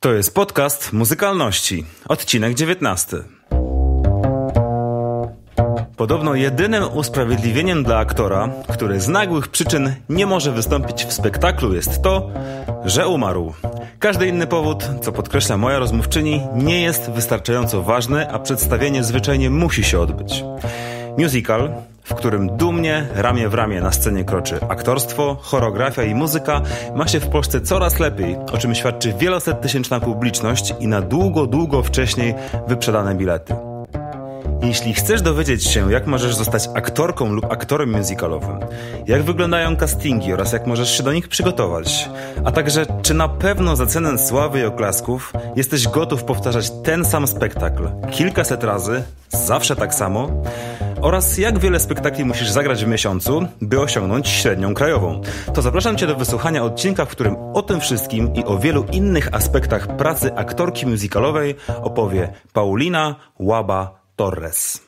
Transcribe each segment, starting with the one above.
To jest podcast muzykalności, odcinek 19. Podobno jedynym usprawiedliwieniem dla aktora, który z nagłych przyczyn nie może wystąpić w spektaklu, jest to, że umarł. Każdy inny powód, co podkreśla moja rozmówczyni, nie jest wystarczająco ważny, a przedstawienie zwyczajnie musi się odbyć. Musical, w którym dumnie, ramię w ramię na scenie kroczy aktorstwo, choreografia i muzyka, ma się w Polsce coraz lepiej, o czym świadczy wieloset tysięczna publiczność i na długo, długo wcześniej wyprzedane bilety. Jeśli chcesz dowiedzieć się, jak możesz zostać aktorką lub aktorem musicalowym, jak wyglądają castingi oraz jak możesz się do nich przygotować, a także czy na pewno za cenę sławy i oklasków jesteś gotów powtarzać ten sam spektakl kilkaset razy, zawsze tak samo, oraz jak wiele spektakli musisz zagrać w miesiącu, by osiągnąć średnią krajową. To zapraszam Cię do wysłuchania odcinka, w którym o tym wszystkim i o wielu innych aspektach pracy aktorki musicalowej opowie Paulina Łaba Torres.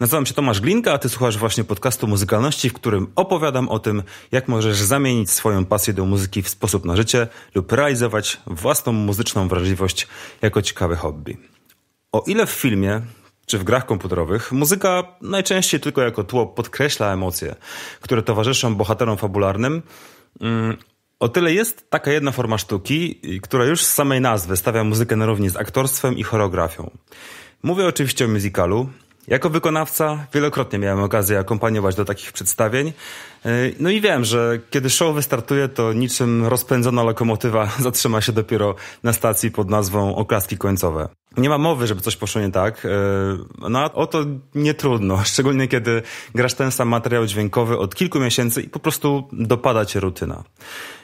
Nazywam się Tomasz Glinka, a ty słuchasz właśnie podcastu muzykalności, w którym opowiadam o tym, jak możesz zamienić swoją pasję do muzyki w sposób na życie lub realizować własną muzyczną wrażliwość jako ciekawe hobby. O ile w filmie czy w grach komputerowych muzyka najczęściej tylko jako tło podkreśla emocje, które towarzyszą bohaterom fabularnym, mm, o tyle jest taka jedna forma sztuki, która już z samej nazwy stawia muzykę na równi z aktorstwem i choreografią. Mówię oczywiście o musicalu. Jako wykonawca wielokrotnie miałem okazję akompaniować do takich przedstawień. Yy, no i wiem, że kiedy show wystartuje, to niczym rozpędzona lokomotywa zatrzyma się dopiero na stacji pod nazwą Oklaski Końcowe nie ma mowy, żeby coś poszło nie tak. E, no o to nie trudno, szczególnie kiedy grasz ten sam materiał dźwiękowy od kilku miesięcy i po prostu dopada cię rutyna.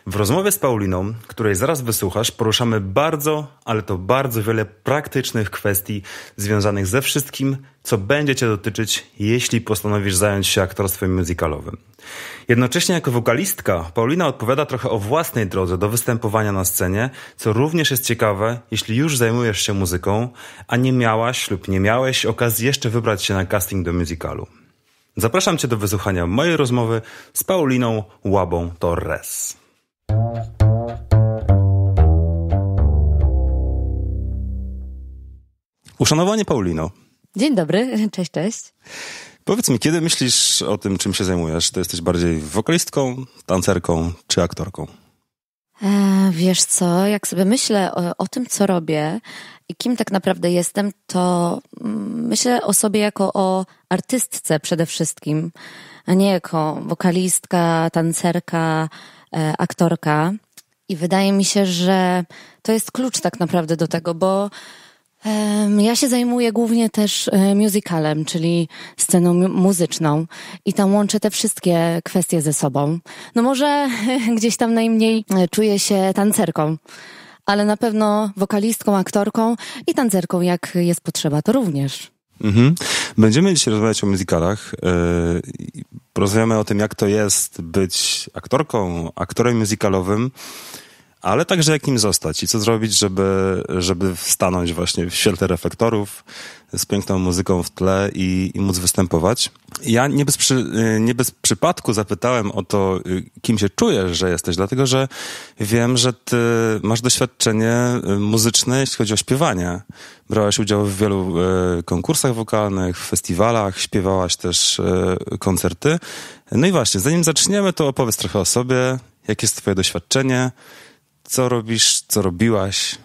W rozmowie z Pauliną, której zaraz wysłuchasz, poruszamy bardzo, ale to bardzo wiele praktycznych kwestii związanych ze wszystkim, co będzie cię dotyczyć, jeśli postanowisz zająć się aktorstwem muzykalowym. Jednocześnie jako wokalistka Paulina odpowiada trochę o własnej drodze do występowania na scenie, co również jest ciekawe, jeśli już zajmujesz się muzyką, a nie miałaś lub nie miałeś okazji jeszcze wybrać się na casting do musicalu. Zapraszam Cię do wysłuchania mojej rozmowy z Pauliną Łabą Torres. Uszanowanie Paulino. Dzień dobry, cześć, cześć. Powiedz mi, kiedy myślisz o tym, czym się zajmujesz? To jesteś bardziej wokalistką, tancerką czy aktorką? E, wiesz co, jak sobie myślę o, o, tym, co robię i kim tak naprawdę jestem, to mm, myślę o sobie jako o artystce przede wszystkim, a nie jako wokalistka, tancerka, e, aktorka. I wydaje mi się, że to jest klucz tak naprawdę do tego, bo ja się zajmuję głównie też e, musicalem, czyli sceną muzyczną i tam łączę te wszystkie kwestie ze sobą. No może gdzieś tam najmniej e, czuję się tancerką, ale na pewno wokalistką, aktorką i tancerką, jak jest potrzeba, to również. Mhm. Będziemy dzisiaj rozmawiać o musicalach. E, rozmawiamy o tym, jak to jest być aktorką, aktorem musicalowym ale także jakim zostać i co zrobić, żeby, żeby stanąć właśnie w świetle reflektorów z piękną muzyką w tle i, i móc występować. Ja nie bez, przy, nie bez przypadku zapytałem o to, y, kim się czujesz, że jesteś, dlatego że wiem, że ty masz doświadczenie y, muzyczne, jeśli chodzi o śpiewanie. Brałeś udział w wielu y, konkursach wokalnych, festiwalach, śpiewałaś też koncerty. No i właśnie, zanim zaczniemy, to opowiedz trochę o sobie, jakie jest twoje doświadczenie, co robisz, co robiłaś?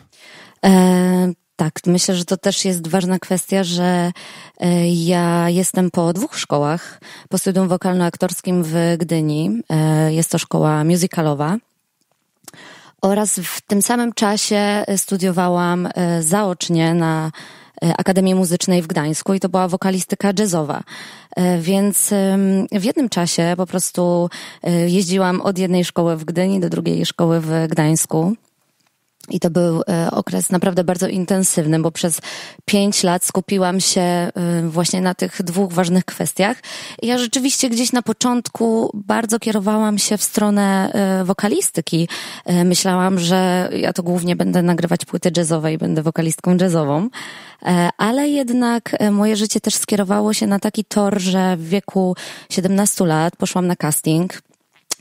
E, tak, myślę, że to też jest ważna kwestia, że e, ja jestem po dwóch szkołach, po studium wokalno-aktorskim w Gdyni. E, jest to szkoła musicalowa. Oraz w tym samym czasie studiowałam e, zaocznie na E, Akademii Muzycznej w Gdańsku i to była wokalistyka jazzowa. E, więc w jednym czasie po prostu e, jeździłam od jednej szkoły w Gdyni do drugiej szkoły w Gdańsku. I to był e, okres naprawdę bardzo intensywny, bo przez pięć lat skupiłam się e, właśnie na tych dwóch ważnych kwestiach. ja rzeczywiście gdzieś na początku bardzo kierowałam się w stronę e, wokalistyki. Myślałam, że ja to głównie będę nagrywać płyty jazzowe i będę wokalistką jazzową. Ale jednak moje życie też skierowało się na taki tor, że w wieku 17 lat poszłam na casting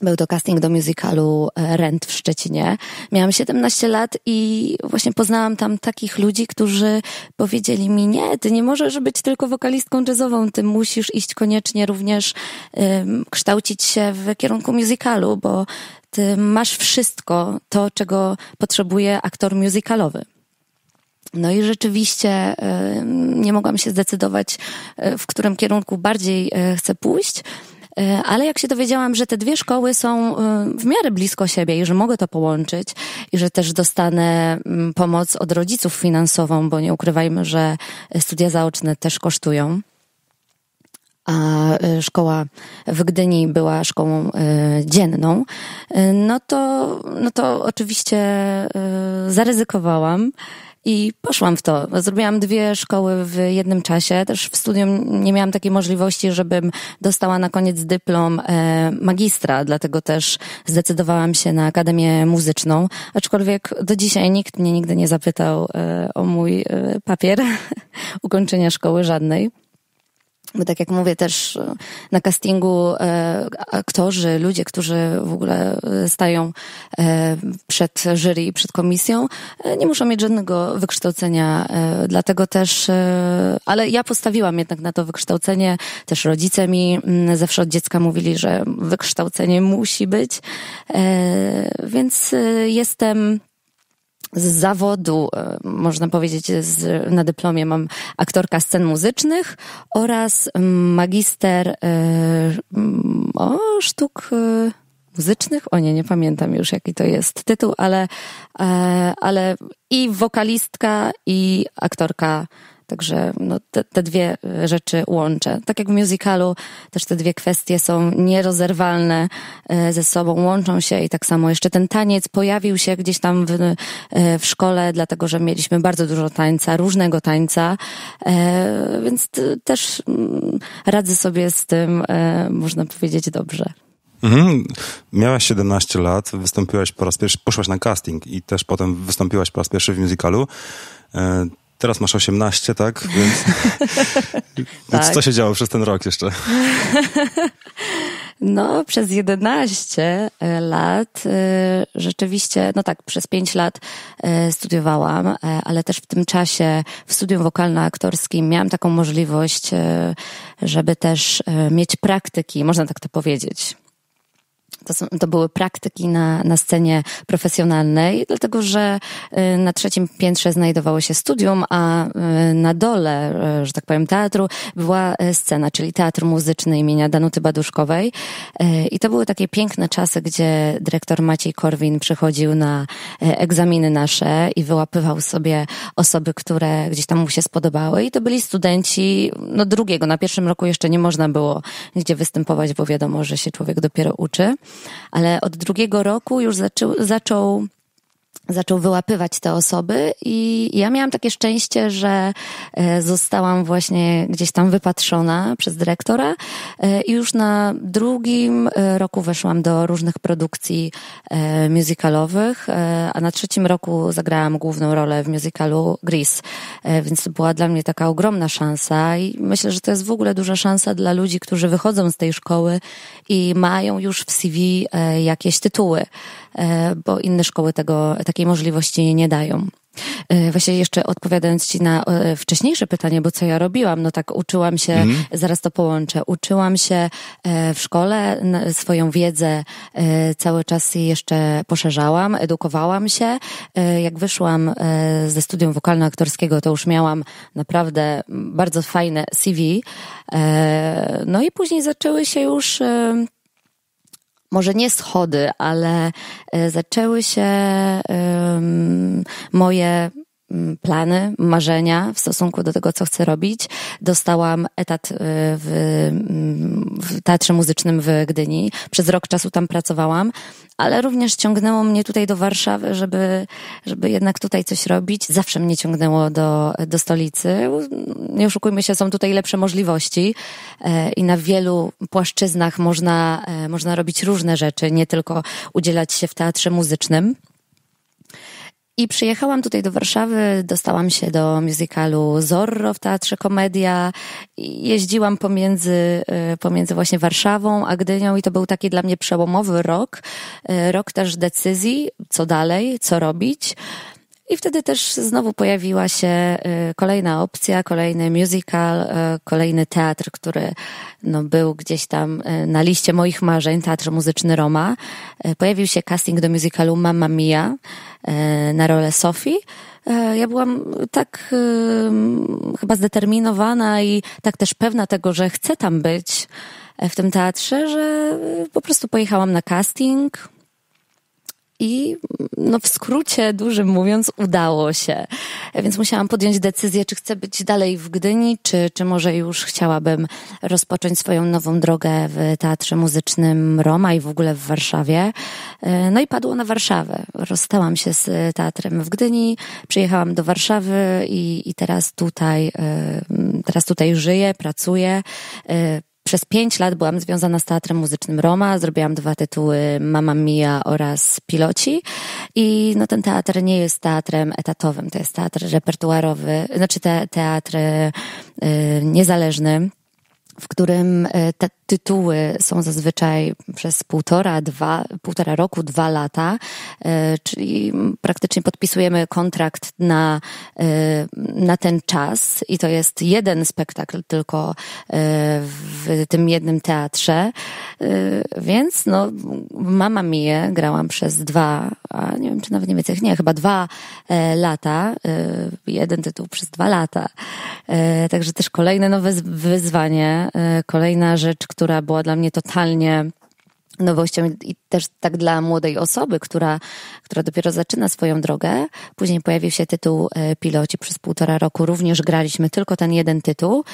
był to casting do musicalu e, Rent w Szczecinie. Miałam 17 lat i właśnie poznałam tam takich ludzi, którzy powiedzieli mi, nie, ty nie możesz być tylko wokalistką jazzową, ty musisz iść koniecznie również um, kształcić się w kierunku musicalu, bo ty masz wszystko to, czego potrzebuje aktor musicalowy. No i rzeczywiście nie mogłam się zdecydować, e, w którym kierunku bardziej e, chcę pójść. E, ale jak się dowiedziałam, że te dwie szkoły są e, w miarę blisko siebie i że mogę to połączyć i że też dostanę mm, pomoc od rodziców finansową, bo nie ukrywajmy, że studia zaoczne też kosztują a e, szkoła w Gdyni była szkołą dzienną, no to, no to oczywiście zaryzykowałam i poszłam w to. Zrobiłam dwie szkoły w jednym czasie. Też w studium nie miałam takiej możliwości, żebym dostała na koniec dyplom e, magistra, dlatego też zdecydowałam się na Akademię Muzyczną. Aczkolwiek do dzisiaj nikt mnie nigdy nie zapytał e, o mój e, papier ukończenia szkoły żadnej. Bo tak jak mówię, też e, na castingu e, aktorzy, ludzie, którzy w ogóle e, stają e, przed jury i przed komisją, e, nie muszą mieć żadnego wykształcenia. E, dlatego też, e, ale ja postawiłam jednak na to wykształcenie. Też rodzice mi m, mm, zawsze od dziecka mówili, że wykształcenie musi być. E, więc e, jestem z zawodu, e, można powiedzieć, z, na dyplomie mam aktorka scen muzycznych oraz mm, magister y, o, sztuk y, muzycznych. O nie, nie pamiętam już jaki to jest tytuł, ale, y, ale i wokalistka, i aktorka Także no, te, te, dwie e, rzeczy łączę. Tak jak w musicalu, też te dwie kwestie są nierozerwalne e, ze sobą, łączą się i tak samo jeszcze ten taniec pojawił się gdzieś tam w, e, w szkole, dlatego że mieliśmy bardzo dużo tańca, różnego tańca, więc też mm, radzę sobie z tym, można powiedzieć, dobrze. Mhm. Miałaś 17 lat, wystąpiłaś po raz pierwszy, poszłaś na casting i też potem wystąpiłaś po raz pierwszy w musicalu. Teraz masz 18, tak? Więc, więc tak. co się działo przez ten rok jeszcze? No, przez 11 e, lat e, rzeczywiście, no tak, przez 5 lat e, studiowałam, ale też w tym czasie w studium wokalno-aktorskim miałam taką możliwość, żeby też mieć praktyki, można tak to powiedzieć, to, są, to były praktyki na, na scenie profesjonalnej, dlatego że y, na trzecim piętrze znajdowało się studium, a y, na dole, y, że tak powiem, teatru była scena, czyli Teatr Muzyczny imienia Danuty Baduszkowej. I to były takie piękne czasy, gdzie dyrektor Maciej Korwin przychodził na egzaminy nasze i wyłapywał sobie osoby, które gdzieś tam mu się spodobały. I to byli studenci no, drugiego. Na pierwszym roku jeszcze nie można było gdzie występować, bo wiadomo, że się człowiek dopiero uczy ale od drugiego roku już zaczą, zaczął zaczął wyłapywać te osoby i ja miałam takie szczęście, że e, zostałam właśnie gdzieś tam wypatrzona przez dyrektora e, i już na drugim e, roku weszłam do różnych produkcji musicalowych, a na trzecim roku zagrałam główną rolę w musicalu Grease, więc to była dla mnie taka ogromna szansa i myślę, że to jest w ogóle duża szansa dla ludzi, którzy wychodzą z tej szkoły i mają już w CV jakieś tytuły, bo inne szkoły tego, takie takiej możliwości nie dają. E, właśnie jeszcze odpowiadając Ci na e, wcześniejsze pytanie, bo co ja robiłam, no tak uczyłam się, mhm. zaraz to połączę, uczyłam się e, w szkole, swoją wiedzę cały czas jeszcze poszerzałam, edukowałam się. Jak wyszłam ze studium wokalno-aktorskiego, to już miałam naprawdę bardzo fajne CV. No i później zaczęły się już może nie schody, ale e, zaczęły się moje Mm, plany, marzenia w stosunku do tego, co chcę robić. Dostałam etat y, w, mm, w Teatrze Muzycznym w Gdyni. Przez rok czasu tam pracowałam, ale również ciągnęło mnie tutaj do Warszawy, żeby, żeby jednak tutaj coś robić. Zawsze mnie ciągnęło do, do stolicy. Nie oszukujmy się, są tutaj lepsze możliwości e, i na wielu płaszczyznach można, e, można robić różne rzeczy, nie tylko udzielać się w teatrze muzycznym. I przyjechałam tutaj do Warszawy, dostałam się do musicalu Zorro w Teatrze Komedia. Jeździłam pomiędzy, y, pomiędzy właśnie Warszawą a Gdynią i to był taki dla mnie przełomowy rok. Y, rok też decyzji, co dalej, co robić. I wtedy też znowu pojawiła się y, kolejna opcja, kolejny musical, y, kolejny teatr, który no, był gdzieś tam y, na liście moich marzeń, teatr muzyczny Roma. Pojawił się casting do musicalu Mamma Mia na rolę Sofii. Ja byłam tak chyba zdeterminowana i tak też pewna tego, że chcę tam być w tym teatrze, że po prostu pojechałam na casting, i no w skrócie dużym mówiąc udało się. Więc musiałam podjąć decyzję, czy chcę być dalej w Gdyni, czy, czy może już chciałabym rozpocząć swoją nową drogę w Teatrze Muzycznym Roma i w ogóle w Warszawie. No i padło na Warszawę. Rozstałam się z teatrem w Gdyni, przyjechałam do Warszawy i, i teraz tutaj, y, teraz tutaj żyję, pracuję y, przez pięć lat byłam związana z Teatrem Muzycznym Roma, zrobiłam dwa tytuły Mama Mia oraz Piloci i no ten teatr nie jest teatrem etatowym, to jest teatr repertuarowy, znaczy te, teatr y, niezależny, w którym y, te, tytuły są zazwyczaj przez półtora, dwa, półtora roku, dwa lata, e, czyli praktycznie podpisujemy kontrakt na, e, na ten czas i to jest jeden spektakl tylko e, w tym jednym teatrze, więc no, Mama Mie grałam przez dwa, a nie wiem czy nawet nie więcej, nie, chyba dwa lata, jeden tytuł przez dwa lata, także też kolejne nowe wyzwanie, kolejna rzecz, która która była dla mnie totalnie nowością i też tak dla młodej osoby, która, która dopiero zaczyna swoją drogę. Później pojawił się tytuł e, Piloci przez półtora roku. Również graliśmy tylko ten jeden tytuł.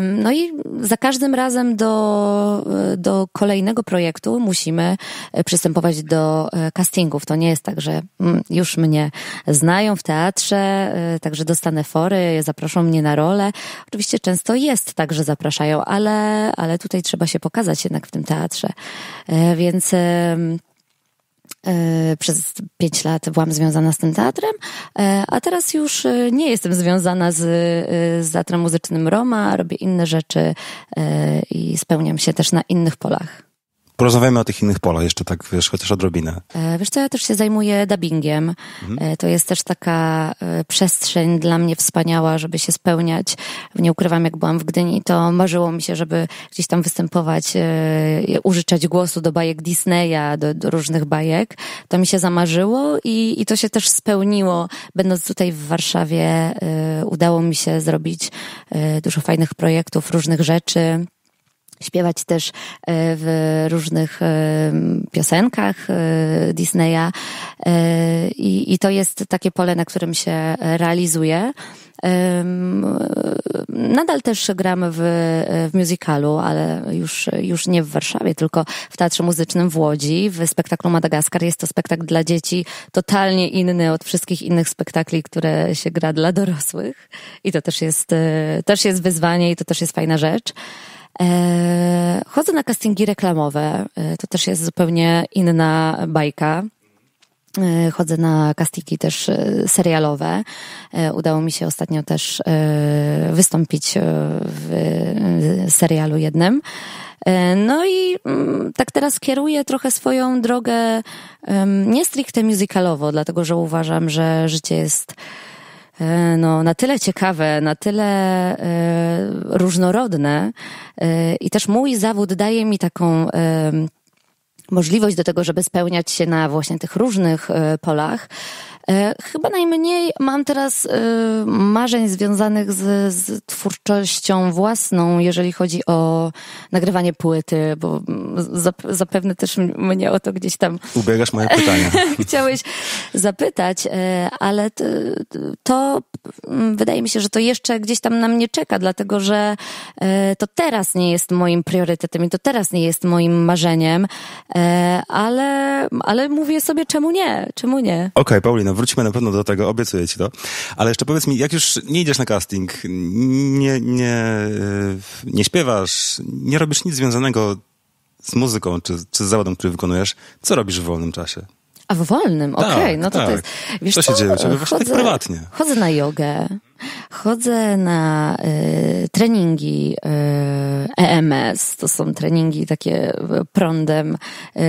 No i za każdym razem do, do kolejnego projektu musimy e, przystępować do e, castingów. To nie jest tak, że mm, już mnie znają w teatrze, e, także dostanę fory, zaproszą mnie na rolę. Oczywiście często jest tak, że zapraszają, ale, ale tutaj trzeba się pokazać jednak w tym teatrze. Więc E, przez pięć lat byłam związana z tym teatrem, e, a teraz już e, nie jestem związana z, z teatrem muzycznym Roma, robię inne rzeczy i spełniam się też na innych polach. Porozmawiamy o tych innych polach jeszcze tak, wiesz, chociaż odrobinę. E, wiesz co, ja też się zajmuję dubbingiem. Mhm. E, to jest też taka e, przestrzeń dla mnie wspaniała, żeby się spełniać. Nie ukrywam, jak byłam w Gdyni, to marzyło mi się, żeby gdzieś tam występować, użyczać głosu do bajek Disneya, do, do różnych bajek. To mi się zamarzyło i, i to się też spełniło. Będąc tutaj w Warszawie, udało mi się zrobić dużo fajnych projektów, różnych rzeczy śpiewać też e, w różnych e, piosenkach e, Disneya i, to jest takie pole, na którym się realizuje. Nadal też gramy w, w musicalu, ale już, już nie w Warszawie, tylko w Teatrze Muzycznym w Łodzi, w spektaklu Madagaskar. Jest to spektakl dla dzieci, totalnie inny od wszystkich innych spektakli, które się gra dla dorosłych. I to też jest, też jest wyzwanie i to też jest fajna rzecz. E, chodzę na castingi reklamowe, e, to też jest zupełnie inna bajka. E, chodzę na castingi też serialowe. Udało mi się ostatnio też wystąpić w serialu jednym. No i mm, tak teraz kieruję trochę swoją drogę nie stricte musicalowo, dlatego że uważam, że życie jest E, no, na tyle ciekawe, na tyle e, różnorodne e, i też mój zawód daje mi taką możliwość do tego, żeby spełniać się na właśnie tych różnych polach. E, chyba najmniej mam teraz e, marzeń związanych z, z, twórczością własną, jeżeli chodzi o nagrywanie płyty, bo zapewne też mnie o to gdzieś tam. Ubiegasz moje pytania. Chciałeś zapytać, e, ale to wydaje mi się, że to jeszcze gdzieś tam na mnie czeka, dlatego że to teraz nie jest moim priorytetem i to teraz nie jest moim marzeniem, ale, ale mówię sobie, czemu nie? Czemu nie? Okej, okay, Paulina no wrócimy na pewno do tego, obiecuję ci to. Ale jeszcze powiedz mi, jak już nie idziesz na casting, nie, nie, e, nie śpiewasz, nie robisz nic związanego z muzyką czy, czy z zawodem, który wykonujesz, co robisz w wolnym czasie? A w wolnym, tak, okej, okay, no to tak. to jest. Wiesz, co się co? dzieje u tak Chodzę, tak prywatnie. Chodzę na jogę, chodzę na y, treningi y, e, EMS, to są treningi takie prądem. Y,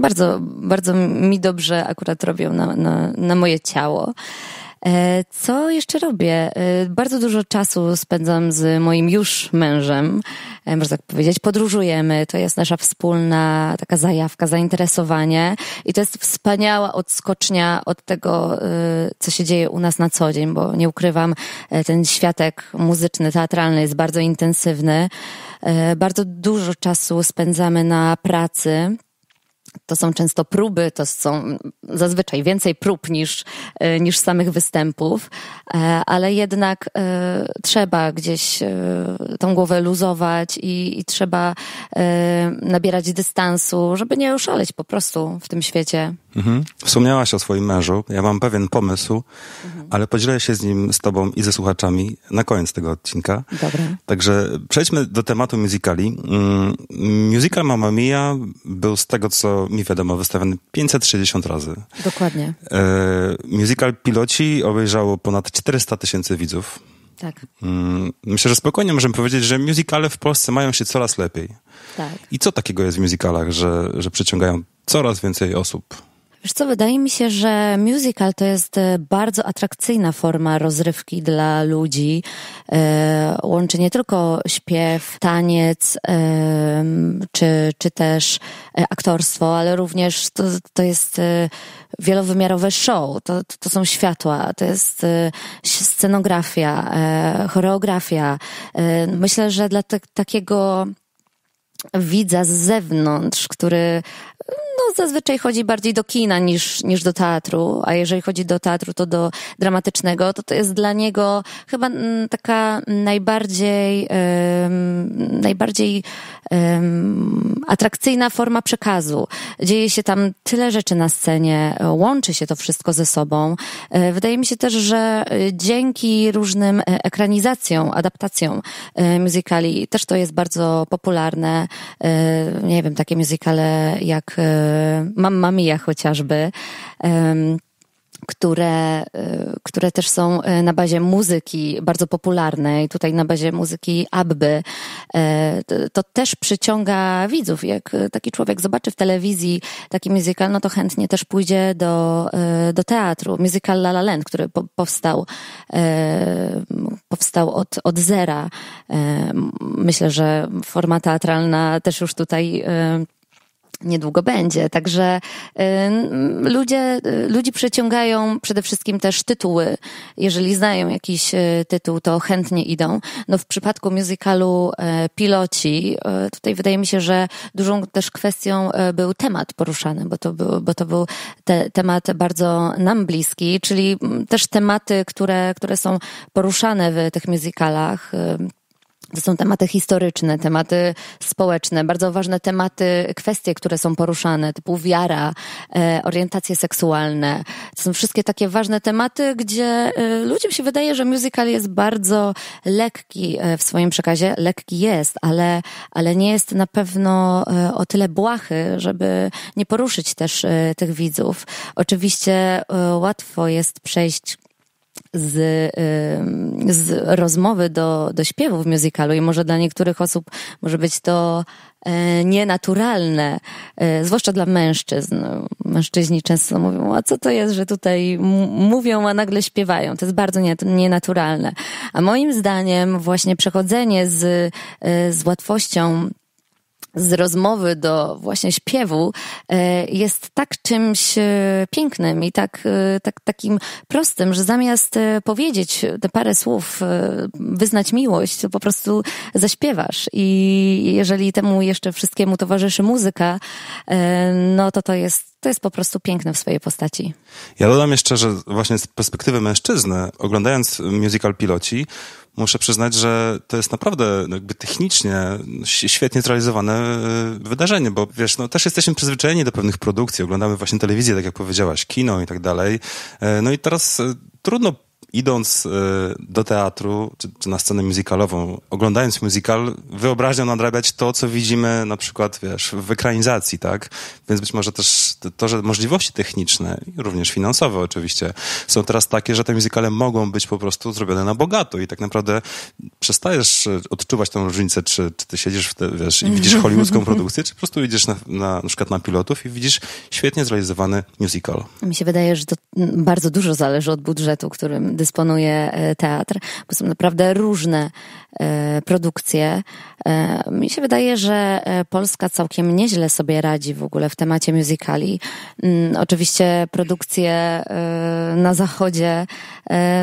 bardzo, bardzo mi dobrze akurat robią na, na, na moje ciało. E, co jeszcze robię? E, bardzo dużo czasu spędzam z moim już mężem, e, można tak powiedzieć. Podróżujemy, to jest nasza wspólna taka zajawka, zainteresowanie i to jest wspaniała odskocznia od tego, co się dzieje u nas na co dzień, bo nie ukrywam, ten światek muzyczny, teatralny jest bardzo intensywny. Bardzo dużo czasu spędzamy na pracy to są często próby, to są zazwyczaj więcej prób niż, e, niż samych występów, e, ale jednak e, trzeba gdzieś tą głowę luzować i, i trzeba nabierać dystansu, żeby nie oszaleć po prostu w tym świecie. Mhm. Wspomniałaś o swoim mężu. Ja mam pewien pomysł, mhm. ale podzielę się z nim, z tobą i ze słuchaczami na koniec tego odcinka. Dobra. Także przejdźmy do tematu musicali. Mm, musical Mamma Mia był z tego, co mi wiadomo, wystawiony 560 razy. Dokładnie. E, musical Piloci obejrzało ponad 400 tysięcy widzów. Tak. Mm, myślę, że spokojnie możemy powiedzieć, że musicale w Polsce mają się coraz lepiej. Tak. I co takiego jest w musicalach, że, że przyciągają coraz więcej osób? Wiesz co, wydaje mi się, że musical to jest e, bardzo atrakcyjna forma rozrywki dla ludzi. E, łączy nie tylko śpiew, taniec, e, czy, czy też e, aktorstwo, ale również to, to jest e, wielowymiarowe show. To, to są światła, to jest scenografia, e, choreografia. E, myślę, że dla te, tak-, takiego widza z zewnątrz, który zazwyczaj chodzi bardziej do kina niż, niż do teatru, a jeżeli chodzi do teatru, to do dramatycznego, to to jest dla niego chyba mm, taka najbardziej, um, najbardziej um, atrakcyjna forma przekazu. Dzieje się tam tyle rzeczy na scenie, łączy się to wszystko ze sobą. E, wydaje mi się też, że dzięki różnym e, ekranizacjom, adaptacjom e, muzykali, też to jest bardzo popularne. Nie wiem, takie muzykale jak Y, Mamma Mia chociażby, które, y, które też są y, na bazie muzyki bardzo popularnej, tutaj na bazie muzyki Abby, to też przyciąga widzów. Jak taki człowiek zobaczy w telewizji taki musical, no to chętnie też pójdzie do, do teatru. Musical La La Land, który powstał, powstał od, od zera. Myślę, że forma teatralna też już tutaj niedługo będzie. Także y, ludzie, ludzi przyciągają przede wszystkim też tytuły. Jeżeli znają jakiś y, tytuł, to chętnie idą. No w przypadku musicalu e, Piloci, e, tutaj wydaje mi się, że dużą też kwestią e, był temat poruszany, bo to był, bo to był te, temat bardzo nam bliski, czyli też tematy, które, które są poruszane w tych musicalach. To są tematy historyczne, tematy społeczne, bardzo ważne tematy, kwestie, które są poruszane, typu wiara, e, orientacje seksualne. To są wszystkie takie ważne tematy, gdzie e, ludziom się wydaje, że musical jest bardzo lekki e, w swoim przekazie. Lekki jest, ale, ale nie jest na pewno e, o tyle błahy, żeby nie poruszyć też e, tych widzów. Oczywiście łatwo jest przejść z, z rozmowy do, do śpiewu w musicalu i może dla niektórych osób może być to e, nienaturalne, e, zwłaszcza dla mężczyzn. Mężczyźni często mówią, a co to jest, że tutaj mówią, a nagle śpiewają. To jest bardzo nienaturalne. A moim zdaniem właśnie przechodzenie z, e, z łatwością z rozmowy do właśnie śpiewu e, jest tak czymś e, pięknym i tak, e, tak takim prostym, że zamiast powiedzieć te parę słów, wyznać miłość, to po prostu zaśpiewasz. I jeżeli temu jeszcze wszystkiemu towarzyszy muzyka, no to to jest to jest po prostu piękne w swojej postaci. Ja dodam jeszcze, że właśnie z perspektywy mężczyzny, oglądając musical Piloci, muszę przyznać, że to jest naprawdę jakby technicznie świetnie zrealizowane y, wydarzenie, bo wiesz, no też jesteśmy przyzwyczajeni do pewnych produkcji, oglądamy właśnie telewizję, tak jak powiedziałaś, kino i tak dalej. Y, no i teraz y, trudno idąc y, do teatru czy, czy, na scenę musicalową, oglądając musical, wyobraźnią nadrabiać to, co widzimy na przykład, wiesz, w ekranizacji, tak? Więc być może też to, że możliwości techniczne, również finansowe oczywiście, są teraz takie, że te muzykale mogą być po prostu zrobione na bogato i tak naprawdę przestajesz odczuwać tą różnicę, czy, czy ty siedzisz w te, wiesz, i widzisz hollywoodzką produkcję, czy po prostu idziesz na, na, na przykład na pilotów i widzisz świetnie zrealizowany musical. Mi się wydaje, że to bardzo dużo zależy od budżetu, którym dysponuje e, teatr, bo są naprawdę różne e, produkcje. E, mi się wydaje, że Polska całkiem nieźle sobie radzi w ogóle w temacie musicali. Mm, oczywiście produkcje na zachodzie,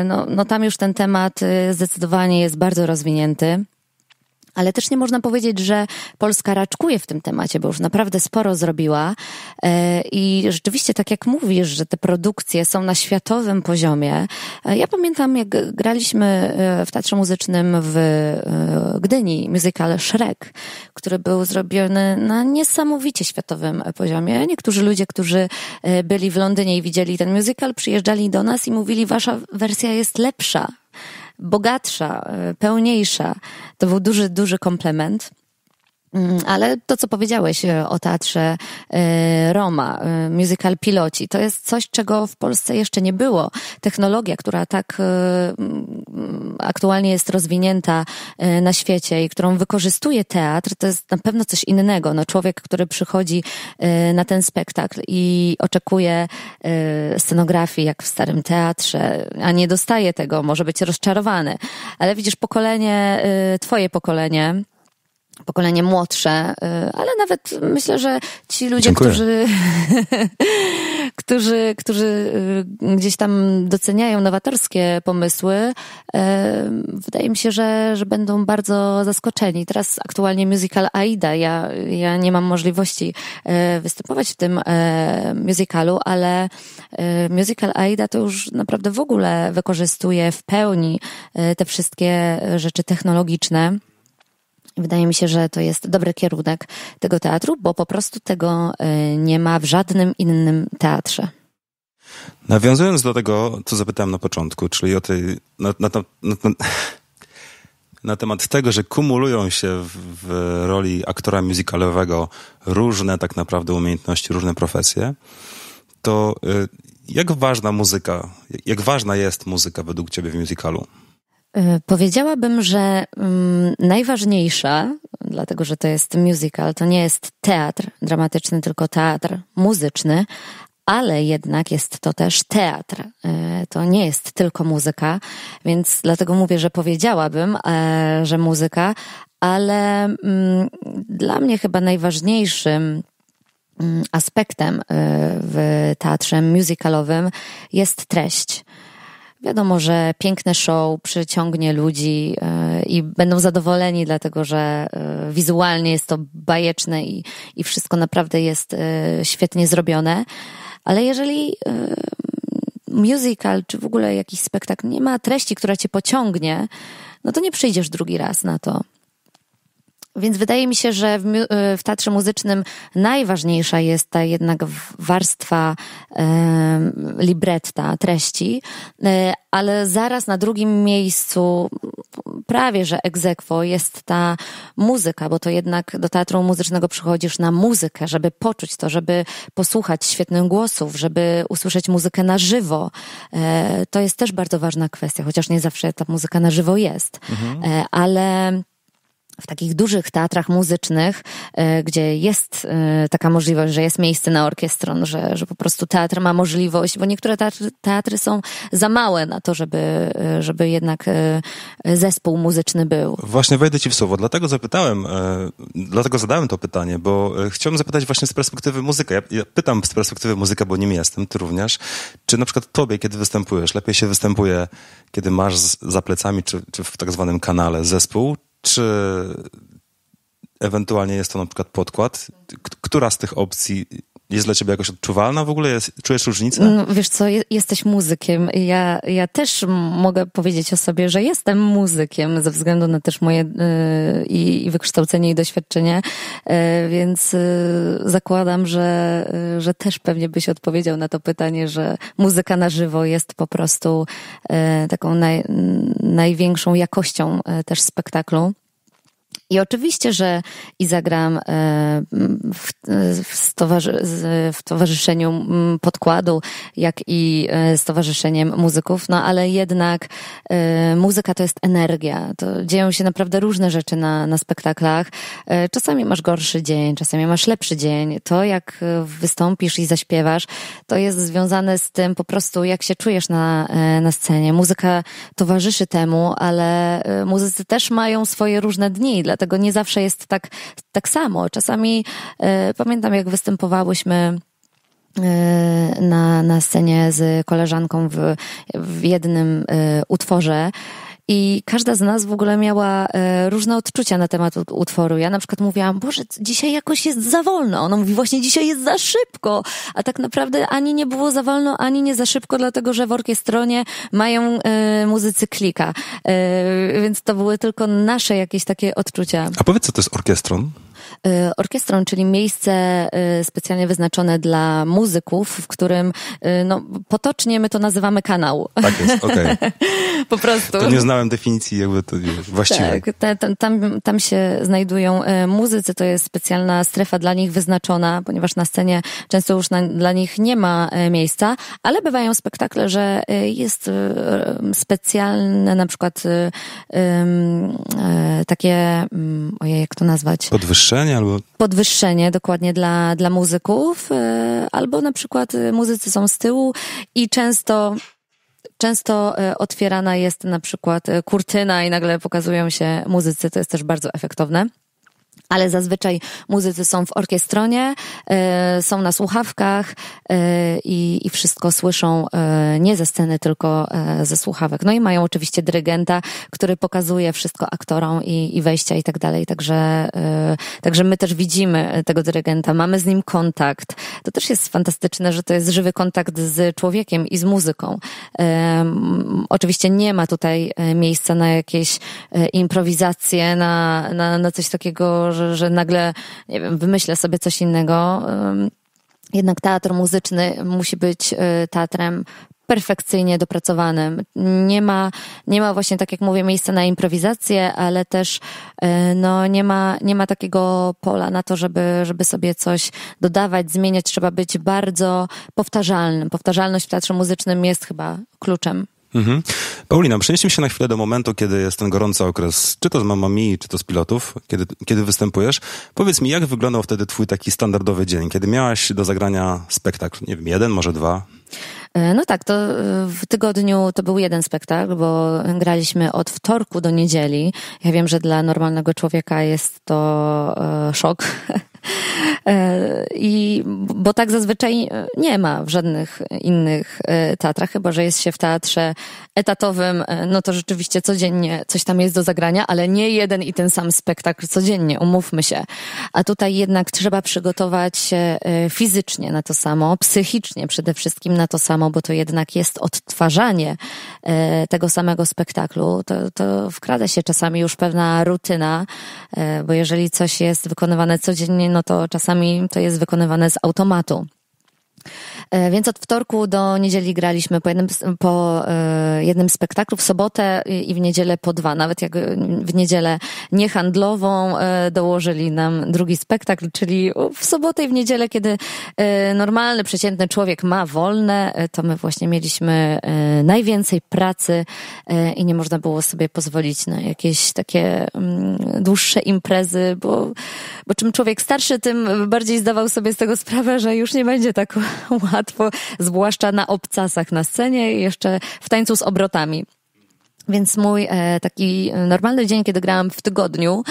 no, no tam już ten temat zdecydowanie jest bardzo rozwinięty ale też nie można powiedzieć, że Polska raczkuje w tym temacie, bo już naprawdę sporo zrobiła e, i rzeczywiście, tak jak mówisz, że te produkcje są na światowym poziomie. E, ja pamiętam, jak graliśmy e, w Teatrze Muzycznym w Gdyni musical Shrek, który był zrobiony na niesamowicie światowym poziomie. Niektórzy ludzie, którzy byli w Londynie i widzieli ten musical, przyjeżdżali do nas i mówili, wasza wersja jest lepsza bogatsza, e, pełniejsza. To był duży, duży komplement. Mm, ale to, co powiedziałeś e, o teatrze e, Roma, e, musical Piloci, to jest coś, czego w Polsce jeszcze nie było. Technologia, która tak mm, aktualnie jest rozwinięta na świecie i którą wykorzystuje teatr, to jest na pewno coś innego. No, człowiek, który przychodzi na ten spektakl i oczekuje scenografii, jak w starym teatrze, a nie dostaje tego, może być rozczarowany. Ale widzisz, pokolenie, twoje pokolenie, pokolenie młodsze, y, ale nawet myślę, że ci ludzie, którzy, którzy, którzy gdzieś tam doceniają nowatorskie pomysły, y, wydaje mi się, że, że będą bardzo zaskoczeni. Teraz aktualnie musical Aida. Ja, ja nie mam możliwości y, występować w tym musicalu, ale musical Aida to już naprawdę w ogóle wykorzystuje w pełni te wszystkie rzeczy technologiczne Wydaje mi się, że to jest dobry kierunek tego teatru, bo po prostu tego e, nie ma w żadnym innym teatrze. Nawiązując do tego, co zapytałem na początku, czyli o tej. Na, na, na, na temat tego, że kumulują się w, w, roli aktora muzykalowego różne tak naprawdę umiejętności, różne profesje, to e, jak ważna muzyka, jak ważna jest muzyka według ciebie w musicalu? E, powiedziałabym, że mm, najważniejsza, dlatego że to jest musical, to nie jest teatr dramatyczny, tylko teatr muzyczny, ale jednak jest to też teatr. E, to nie jest tylko muzyka, więc dlatego mówię, że powiedziałabym, e, że muzyka, ale mm, dla mnie chyba najważniejszym mm, aspektem w teatrze musicalowym jest treść. Wiadomo, że piękne show przyciągnie ludzi e, i będą zadowoleni, dlatego że e, wizualnie jest to bajeczne i, i wszystko naprawdę jest e, świetnie zrobione. Ale jeżeli musical czy w ogóle jakiś spektakl nie ma treści, która cię pociągnie, no to nie przyjdziesz drugi raz na to. Więc wydaje mi się, że w, e, w teatrze muzycznym najważniejsza jest ta jednak warstwa e, libretta, treści, e, ale zaraz na drugim miejscu, prawie że egzekwo, jest ta muzyka, bo to jednak do teatru muzycznego przychodzisz na muzykę, żeby poczuć to, żeby posłuchać świetnych głosów, żeby usłyszeć muzykę na żywo. E, to jest też bardzo ważna kwestia, chociaż nie zawsze ta muzyka na żywo jest, mhm. E, ale w takich dużych teatrach muzycznych, e, gdzie jest e, taka możliwość, że jest miejsce na orkiestron, że, że po prostu teatr ma możliwość, bo niektóre teatry, teatry są za małe na to, żeby, e, żeby jednak zespół muzyczny był. Właśnie wejdę ci w słowo, dlatego zapytałem, dlatego zadałem to pytanie, bo chciałem zapytać właśnie z perspektywy muzyka. Ja, ja pytam z perspektywy muzyka, bo nim jestem, ty również. Czy na przykład tobie, kiedy występujesz, lepiej się występuje, kiedy masz za plecami, czy, czy w tak zwanym kanale zespół, czy ewentualnie jest to na przykład podkład? Która z tych opcji jest dla ciebie jakoś odczuwalna w ogóle? Jest, czujesz różnicę? Mm, wiesz co, je, jesteś muzykiem. Ja, ja też mogę powiedzieć o sobie, że jestem muzykiem ze względu na też moje y, i wykształcenie i doświadczenie, y, więc y, zakładam, że, że też pewnie byś odpowiedział na to pytanie, że muzyka na żywo jest po prostu taką naj, największą jakością też spektaklu. I oczywiście, że i zagram e, w, w, w, towarzyszeniu mm, podkładu, jak i e, z towarzyszeniem muzyków, no ale jednak e, muzyka to jest energia. To dzieją się naprawdę różne rzeczy na, na spektaklach. Czasami masz gorszy dzień, czasami masz lepszy dzień. To, jak wystąpisz i zaśpiewasz, to jest związane z tym po prostu, jak się czujesz na, na scenie. Muzyka towarzyszy temu, ale muzycy też mają swoje różne dni, Dlatego nie zawsze jest tak, tak samo. Czasami y, pamiętam, jak występowałyśmy e, na, na scenie z koleżanką w, w jednym e, utworze i każda z nas w ogóle miała e, różne odczucia na temat utworu. Ja na przykład mówiłam, Boże, dzisiaj jakoś jest za wolno. Ona mówi, właśnie dzisiaj jest za szybko. A tak naprawdę ani nie było za wolno, ani nie za szybko, dlatego że w orkiestronie mają e, muzycy klika. E, więc to były tylko nasze jakieś takie odczucia. A powiedz, co to jest orkiestron? Y, orkiestrą, czyli miejsce y, specjalnie wyznaczone dla muzyków, w którym y, no, potocznie my to nazywamy kanał. Tak jest, okej. Okay. po prostu. To nie znałem definicji jakby to wiesz, właściwej. Tak, tam, tam się znajdują muzycy, to jest specjalna strefa dla nich wyznaczona, ponieważ na scenie często już na, dla nich nie ma miejsca, ale bywają spektakle, że jest specjalne na przykład takie, mm, ojej, jak to nazwać? Podwyższenie podwyższenie albo... Podwyższenie dokładnie dla, dla muzyków, e, albo na przykład e, muzycy są z tyłu i często często e, otwierana jest na przykład kurtyna i nagle pokazują się muzycy, to jest też bardzo efektowne ale zazwyczaj muzycy są w orkiestronie, y, są na słuchawkach y, i wszystko słyszą y, nie ze sceny, tylko ze słuchawek. No i mają oczywiście dyrygenta, który pokazuje wszystko aktorom i, i wejścia i tak dalej. Także, także my też widzimy tego dyrygenta, mamy z nim kontakt. To też jest fantastyczne, że to jest żywy kontakt z człowiekiem i z muzyką. Oczywiście nie ma tutaj miejsca na jakieś improwizacje, na, na, na coś takiego, że, że nagle, nie wiem, wymyślę sobie coś innego. Jednak teatr muzyczny musi być y, teatrem perfekcyjnie dopracowanym. Nie ma, nie ma właśnie, tak jak mówię, miejsca na improwizację, ale też y, no, nie, ma, nie ma takiego pola na to, żeby, żeby sobie coś dodawać, zmieniać. Trzeba być bardzo powtarzalnym. Powtarzalność w teatrze muzycznym jest chyba kluczem. Mhm. Paulina, przenieśmy się na chwilę do momentu, kiedy jest ten gorący okres, czy to z mamami, czy to z pilotów, kiedy, kiedy występujesz. Powiedz mi, jak wyglądał wtedy twój taki standardowy dzień, kiedy miałaś do zagrania spektakl, nie wiem, jeden, może dwa? E, no tak, to e, w tygodniu to był jeden spektakl, bo graliśmy od wtorku do niedzieli. Ja wiem, że dla normalnego człowieka jest to e, szok, E, I, bo tak zazwyczaj e, nie ma w żadnych innych e, teatrach, chyba że jest się w teatrze etatowym, no to rzeczywiście codziennie coś tam jest do zagrania, ale nie jeden i ten sam spektakl codziennie, umówmy się. A tutaj jednak trzeba przygotować się fizycznie na to samo, psychicznie przede wszystkim na to samo, bo to jednak jest odtwarzanie tego samego spektaklu. To, to wkrada się czasami już pewna rutyna, bo jeżeli coś jest wykonywane codziennie, no to czasami to jest wykonywane z automatu. E, więc od wtorku do niedzieli graliśmy po jednym, po e, jednym spektaklu, w sobotę i w niedzielę po dwa. Nawet jak w niedzielę niehandlową e, dołożyli nam drugi spektakl, czyli w sobotę i w niedzielę, kiedy normalny, przeciętny człowiek ma wolne, to my właśnie mieliśmy najwięcej pracy i nie można było sobie pozwolić na jakieś takie mm, dłuższe imprezy, bo, bo czym człowiek starszy, tym bardziej zdawał sobie z tego sprawę, że już nie będzie tak łatwo łatwo, zwłaszcza na obcasach na scenie, jeszcze w tańcu z obrotami. Więc mój e, taki normalny dzień, kiedy grałam w tygodniu,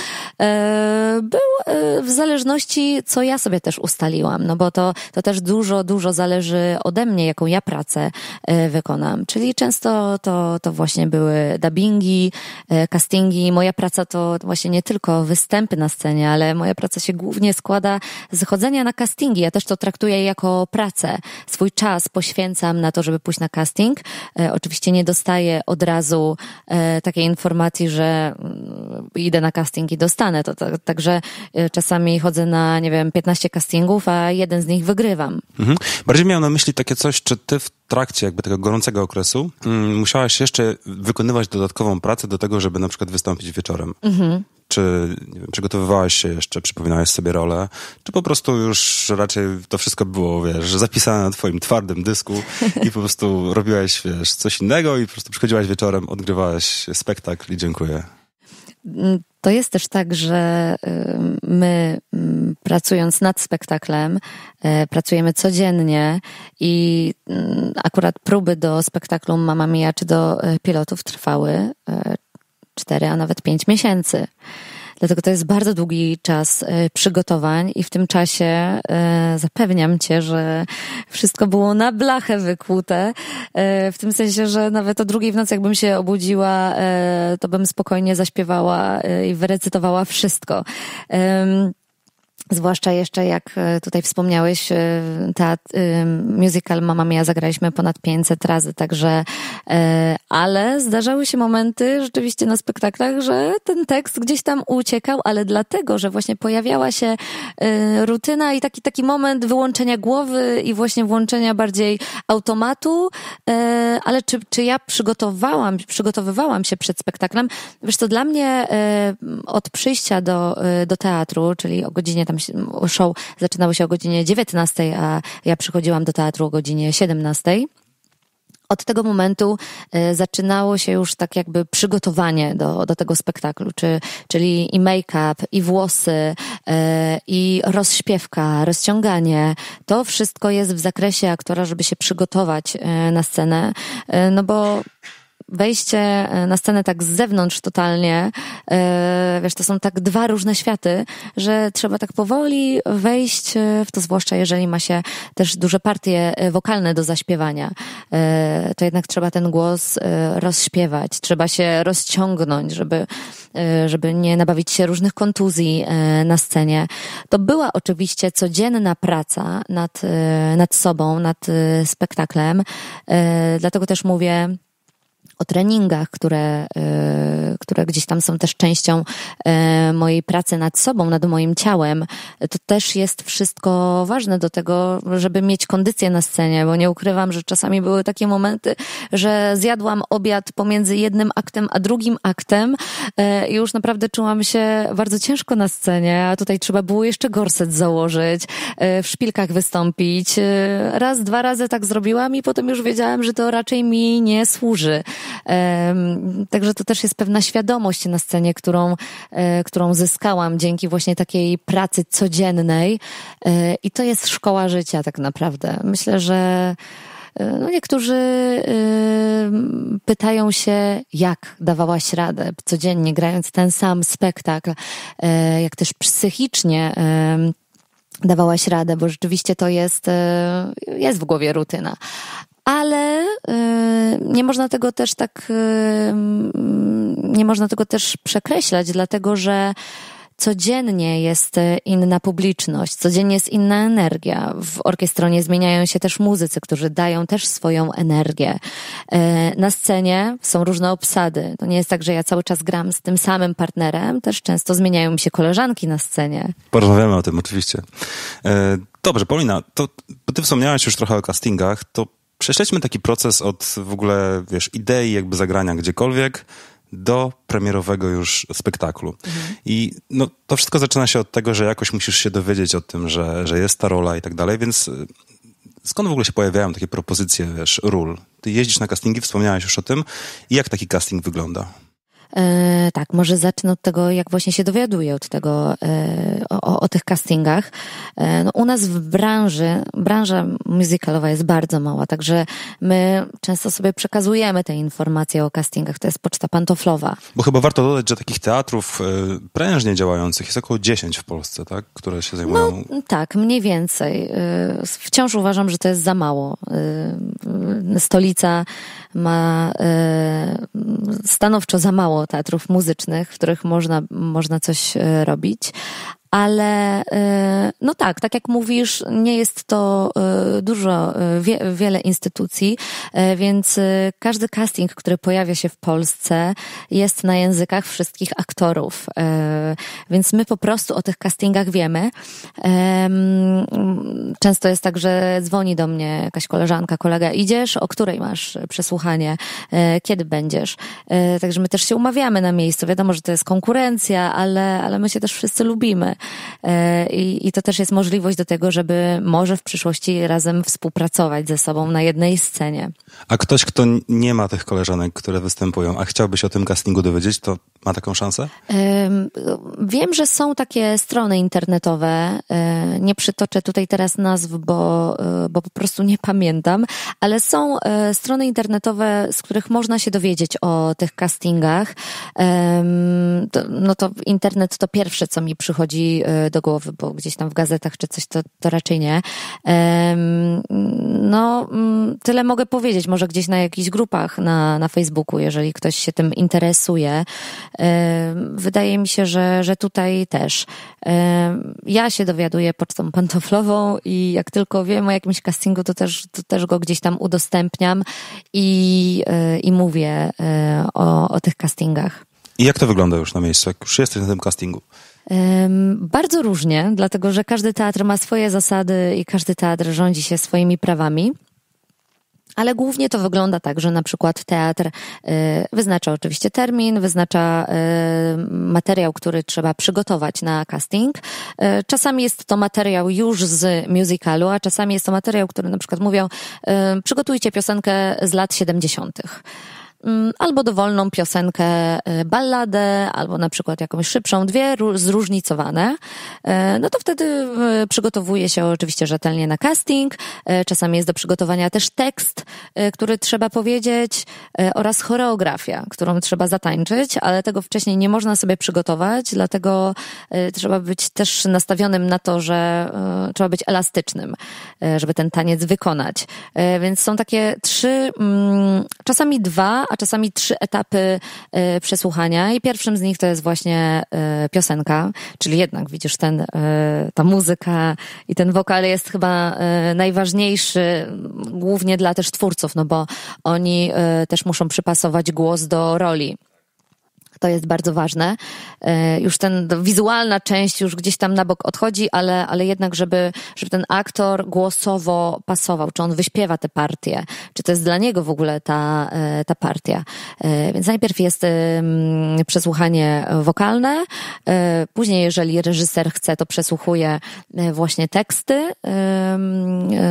e, był e, w zależności, co ja sobie też ustaliłam, no bo to, to też dużo, dużo zależy ode mnie, jaką ja pracę e, wykonam. Czyli często to, to właśnie były dubbingi, e, castingi. Moja praca to właśnie nie tylko występy na scenie, ale moja praca się głównie składa z chodzenia na castingi. Ja też to traktuję jako pracę. Swój czas poświęcam na to, żeby pójść na casting. E, oczywiście nie dostaję od razu E, takiej informacji, że mm, idę na casting i dostanę to. Także e, czasami chodzę na, nie wiem, 15 castingów, a jeden z nich wygrywam. Mhm. Bardziej miałem na myśli takie coś, czy ty w trakcie jakby tego gorącego okresu mm, musiałaś jeszcze wykonywać dodatkową pracę do tego, żeby na przykład wystąpić wieczorem. Mhm. Czy wiem, przygotowywałaś się jeszcze, przypominałeś sobie rolę, czy po prostu już raczej to wszystko było, wiesz, zapisane na twoim twardym dysku i po prostu robiłaś, wiesz, coś innego i po prostu przychodziłaś wieczorem, odgrywałaś spektakl i dziękuję. Mm, to jest też tak, że y, my mm, pracując nad spektaklem, y, pracujemy codziennie i mm, akurat próby do spektaklu Mama Mia czy do y, pilotów trwały 4, a nawet 5 miesięcy. Dlatego to jest bardzo długi czas e, przygotowań i w tym czasie e, zapewniam cię, że wszystko było na blachę wykłute. E, w tym sensie, że nawet o drugiej w nocy, jakbym się obudziła, to bym spokojnie zaśpiewała i wyrecytowała wszystko. Zwłaszcza jeszcze jak e, tutaj wspomniałeś, e, ta e, musical Mama Mia zagraliśmy ponad 500 razy, także, ale zdarzały się momenty rzeczywiście na spektaklach, że ten tekst gdzieś tam uciekał, ale dlatego, że właśnie pojawiała się rutyna i taki, taki moment wyłączenia głowy i właśnie włączenia bardziej automatu, ale czy, czy ja przygotowałam, przygotowywałam się przed spektaklem? Wiesz to dla mnie od przyjścia do, do teatru, czyli o godzinie tam tam show zaczynało się o godzinie 19, a ja przychodziłam do teatru o godzinie 17 od tego momentu y, zaczynało się już tak jakby przygotowanie do, do tego spektaklu, czy, czyli i make-up, i włosy, y, i rozśpiewka, rozciąganie. To wszystko jest w zakresie aktora, żeby się przygotować y, na scenę, no bo wejście e, na scenę tak z zewnątrz totalnie, e, wiesz, to są tak dwa różne światy, że trzeba tak powoli wejść e, w to, zwłaszcza jeżeli ma się też duże partie wokalne do zaśpiewania, to jednak trzeba ten głos rozśpiewać, trzeba się rozciągnąć, żeby, żeby nie nabawić się różnych kontuzji na scenie. To była oczywiście codzienna praca nad, nad sobą, nad spektaklem, dlatego też mówię, o treningach, które, e, które gdzieś tam są też częścią e, mojej pracy nad sobą, nad moim ciałem, to też jest wszystko ważne do tego, żeby mieć kondycję na scenie, bo nie ukrywam, że czasami były takie momenty, że zjadłam obiad pomiędzy jednym aktem a drugim aktem e, i już naprawdę czułam się bardzo ciężko na scenie, a tutaj trzeba było jeszcze gorset założyć, w szpilkach wystąpić. Raz, dwa razy tak zrobiłam i potem już wiedziałam, że to raczej mi nie służy. Także to też jest pewna świadomość na scenie, którą, e, którą zyskałam dzięki właśnie takiej pracy codziennej. E, I to jest szkoła życia tak naprawdę. Myślę, że e, no niektórzy pytają się, jak dawałaś radę codziennie grając ten sam spektakl, jak też psychicznie dawałaś radę, bo rzeczywiście to jest, jest w głowie rutyna ale y, nie można tego też tak, y, mm, nie można tego też przekreślać, dlatego że codziennie jest y, inna publiczność, codziennie jest inna energia. W orkiestronie zmieniają się też muzycy, którzy dają też swoją energię. Na scenie są różne obsady. To nie jest tak, że ja cały czas gram z tym samym partnerem, też często zmieniają mi się koleżanki na scenie. Porozmawiamy o tym oczywiście. E, dobrze, Polina, to ty wspomniałaś już trochę o castingach, to Prześledźmy taki proces od w ogóle, wiesz, idei jakby zagrania gdziekolwiek do premierowego już spektaklu. Mhm. I no, to wszystko zaczyna się od tego, że jakoś musisz się dowiedzieć o tym, że, że jest ta rola i tak dalej, więc y, skąd w ogóle się pojawiają takie propozycje, wiesz, ról? Ty jeździsz na castingi, wspomniałeś już o tym. I jak taki casting wygląda? E, tak, może zacznę od tego, jak właśnie się dowiaduję od tego, e, o, o, tych castingach. E, no, u nas w branży, branża muzykalowa jest bardzo mała, także my często sobie przekazujemy te informacje o castingach. To jest poczta pantoflowa. Bo chyba warto dodać, że takich teatrów e, prężnie działających jest około 10 w Polsce, tak? Które się zajmują... No, tak, mniej więcej. E, wciąż uważam, że to jest za mało. E, stolica ma e, stanowczo za mało teatrów muzycznych, w których można, można coś e, robić, ale y, no tak, tak jak mówisz, nie jest to y, dużo, y, wie, wiele instytucji, więc każdy casting, który pojawia się w Polsce, jest na językach wszystkich aktorów, więc my po prostu o tych castingach wiemy. Często jest tak, że dzwoni do mnie jakaś koleżanka, kolega, idziesz, o której masz przesłuchanie, kiedy będziesz. Także my też się umawiamy na miejscu. Wiadomo, że to jest konkurencja, ale, ale my się też wszyscy lubimy. E, I, I to też jest możliwość do tego, żeby może w przyszłości razem współpracować ze sobą na jednej scenie. A ktoś, kto nie ma tych koleżanek, które występują, a chciałby się o tym castingu dowiedzieć, to ma taką szansę? Wiem, że są takie strony internetowe. E, nie przytoczę tutaj teraz nazw, bo, e, bo po prostu nie pamiętam, ale są strony internetowe, z których można się dowiedzieć o tych castingach. No to internet to pierwsze, co mi przychodzi E, do głowy, bo gdzieś tam w gazetach czy coś to, to raczej nie. No, mm, tyle mogę powiedzieć, może gdzieś na jakichś grupach na, na Facebooku, jeżeli ktoś się tym interesuje. Wydaje mi się, że, że tutaj też. Ja się dowiaduję pocztą pantoflową i jak tylko wiem o jakimś castingu, to też, to też go gdzieś tam udostępniam i, e, i mówię e, o, o tych castingach. I jak to wygląda już na miejscu, jak już jesteś na tym castingu? Bardzo różnie, dlatego że każdy teatr ma swoje zasady i każdy teatr rządzi się swoimi prawami. Ale głównie to wygląda tak, że na przykład teatr e, wyznacza oczywiście termin, wyznacza e, materiał, który trzeba przygotować na casting. E, czasami jest to materiał już z musicalu, a czasami jest to materiał, który na przykład mówią, przygotujcie piosenkę z lat 70. Mm, albo dowolną piosenkę, e, balladę, albo na przykład jakąś szybszą, dwie zróżnicowane, e, no to wtedy e, przygotowuje się oczywiście rzetelnie na casting. Czasami jest do przygotowania też tekst, który trzeba powiedzieć oraz choreografia, którą trzeba zatańczyć, ale tego wcześniej nie można sobie przygotować, dlatego trzeba być też nastawionym na to, że trzeba być elastycznym, żeby ten taniec wykonać. Więc są takie trzy, mm, czasami dwa, a czasami trzy etapy y, przesłuchania i pierwszym z nich to jest właśnie y, piosenka, czyli jednak widzisz ten, y, ta muzyka i ten wokal jest chyba najważniejszy głównie dla też twórców, no bo oni też muszą przypasować głos do roli. To jest bardzo ważne. E, już ten wizualna część już gdzieś tam na bok odchodzi, ale, ale jednak, żeby, żeby ten aktor głosowo pasował, czy on wyśpiewa tę partię, czy to jest dla niego w ogóle ta, e, ta partia. E, więc najpierw jest przesłuchanie wokalne, później, jeżeli reżyser chce, to przesłuchuje właśnie teksty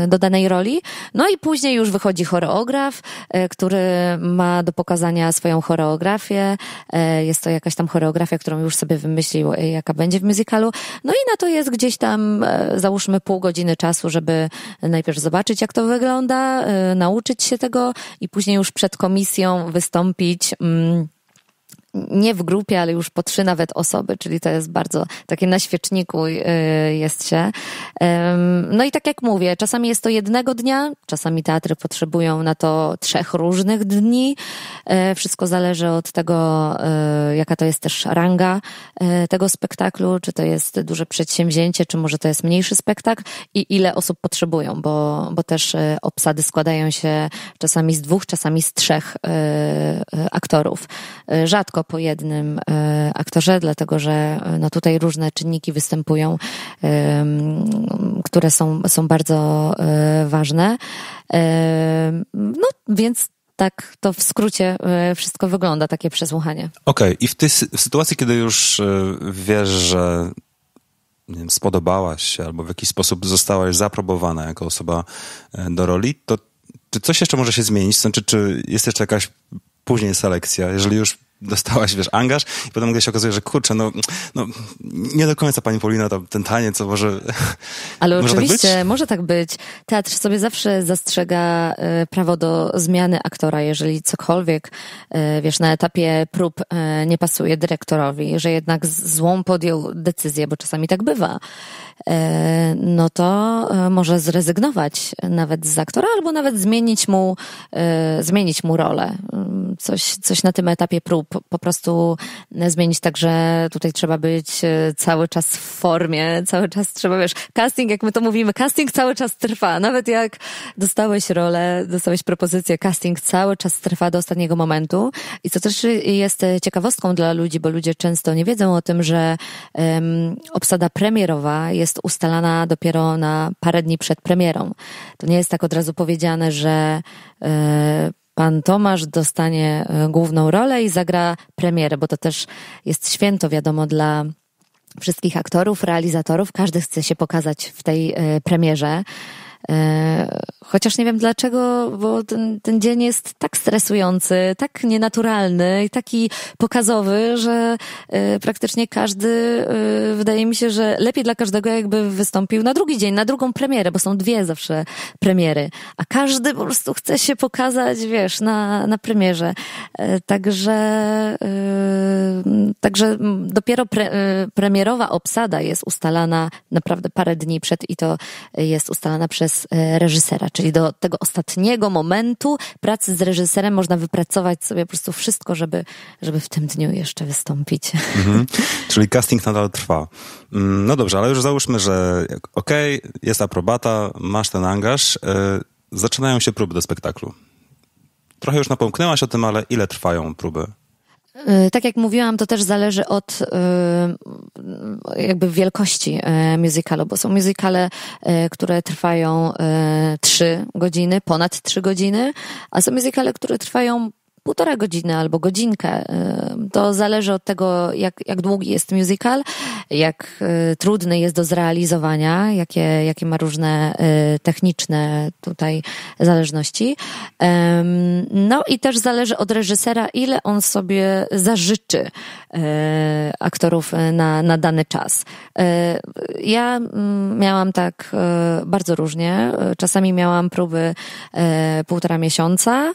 do danej roli, no i później już wychodzi choreograf, który ma do pokazania swoją choreografię jest to jakaś tam choreografia, którą już sobie wymyślił, e, jaka będzie w muzykalu. No i na to jest gdzieś tam, e, załóżmy, pół godziny czasu, żeby najpierw zobaczyć, jak to wygląda, e, nauczyć się tego i później już przed komisją wystąpić. Mm, nie w grupie, ale już po trzy nawet osoby, czyli to jest bardzo takie na świeczniku y, jest się. No i tak jak mówię, czasami jest to jednego dnia, czasami teatry potrzebują na to trzech różnych dni. E, wszystko zależy od tego, e, jaka to jest też ranga e, tego spektaklu, czy to jest duże przedsięwzięcie, czy może to jest mniejszy spektakl i ile osób potrzebują, bo, bo też obsady składają się czasami z dwóch, czasami z trzech aktorów. Rzadko po jednym e, aktorze, dlatego że e, no tutaj różne czynniki występują, które są, są bardzo e, ważne. No więc tak to w skrócie wszystko wygląda, takie przesłuchanie. Okej, okay. i w, tej, w sytuacji, kiedy już wiesz, że nie wiem, spodobałaś się albo w jakiś sposób zostałaś zaprobowana jako osoba do roli, to czy coś jeszcze może się zmienić? Znaczy, czy jest jeszcze jakaś później selekcja? Jeżeli już dostałaś, wiesz, angaż i potem gdzieś się okazuje, że kurczę, no, no nie do końca pani Paulina, to, ten taniec, co może Ale może tak oczywiście, tak może tak być. Teatr sobie zawsze zastrzega e, prawo do zmiany aktora, jeżeli cokolwiek, e, wiesz, na etapie prób e, nie pasuje dyrektorowi, że jednak złą podjął decyzję, bo czasami tak bywa, E, no to e, może zrezygnować nawet z aktora, albo nawet zmienić mu, e, zmienić mu rolę. Mm, coś, coś na tym etapie prób po prostu zmienić tak, że tutaj trzeba być cały czas w formie, cały czas trzeba, wiesz, casting, jak my to mówimy, casting cały czas trwa. Nawet jak dostałeś rolę, dostałeś propozycję, casting cały czas trwa do ostatniego momentu. I co też jest ciekawostką dla ludzi, bo ludzie często nie wiedzą o tym, że um, obsada premierowa jest jest ustalana dopiero na parę dni przed premierą. To nie jest tak od razu powiedziane, że e, pan Tomasz dostanie e, główną rolę i zagra premierę, bo to też jest święto, wiadomo, dla wszystkich aktorów, realizatorów. Każdy chce się pokazać w tej e, premierze. E, chociaż nie wiem dlaczego, bo ten, ten dzień jest tak stresujący, tak nienaturalny i taki pokazowy, że e, praktycznie każdy, e, wydaje mi się, że lepiej dla każdego jakby wystąpił na drugi dzień, na drugą premierę, bo są dwie zawsze premiery, a każdy po prostu chce się pokazać, wiesz, na, na premierze. Także, także dopiero pre, premierowa obsada jest ustalana naprawdę parę dni przed i to jest ustalana przez E, reżysera, czyli do tego ostatniego momentu pracy z reżyserem można wypracować sobie po prostu wszystko, żeby, żeby w tym dniu jeszcze wystąpić. Mhm. Czyli casting nadal trwa. Mm, no dobrze, ale już załóżmy, że okej, okay, jest aprobata, masz ten angaż, e, zaczynają się próby do spektaklu. Trochę już napomknęłaś o tym, ale ile trwają próby? E, tak jak mówiłam, to też zależy od e, jakby wielkości e, musicalu, bo są musicale, które trwają trzy godziny, ponad trzy godziny, a są musicale, które trwają półtora godziny albo godzinkę. Y, to zależy od tego, jak, jak długi jest musical, jak y, trudny jest do zrealizowania, jakie, jakie ma różne y, techniczne tutaj zależności. No i też zależy od reżysera, ile on sobie zażyczy aktorów na, na dany czas. Ja mm, miałam tak bardzo różnie. Czasami miałam próby półtora miesiąca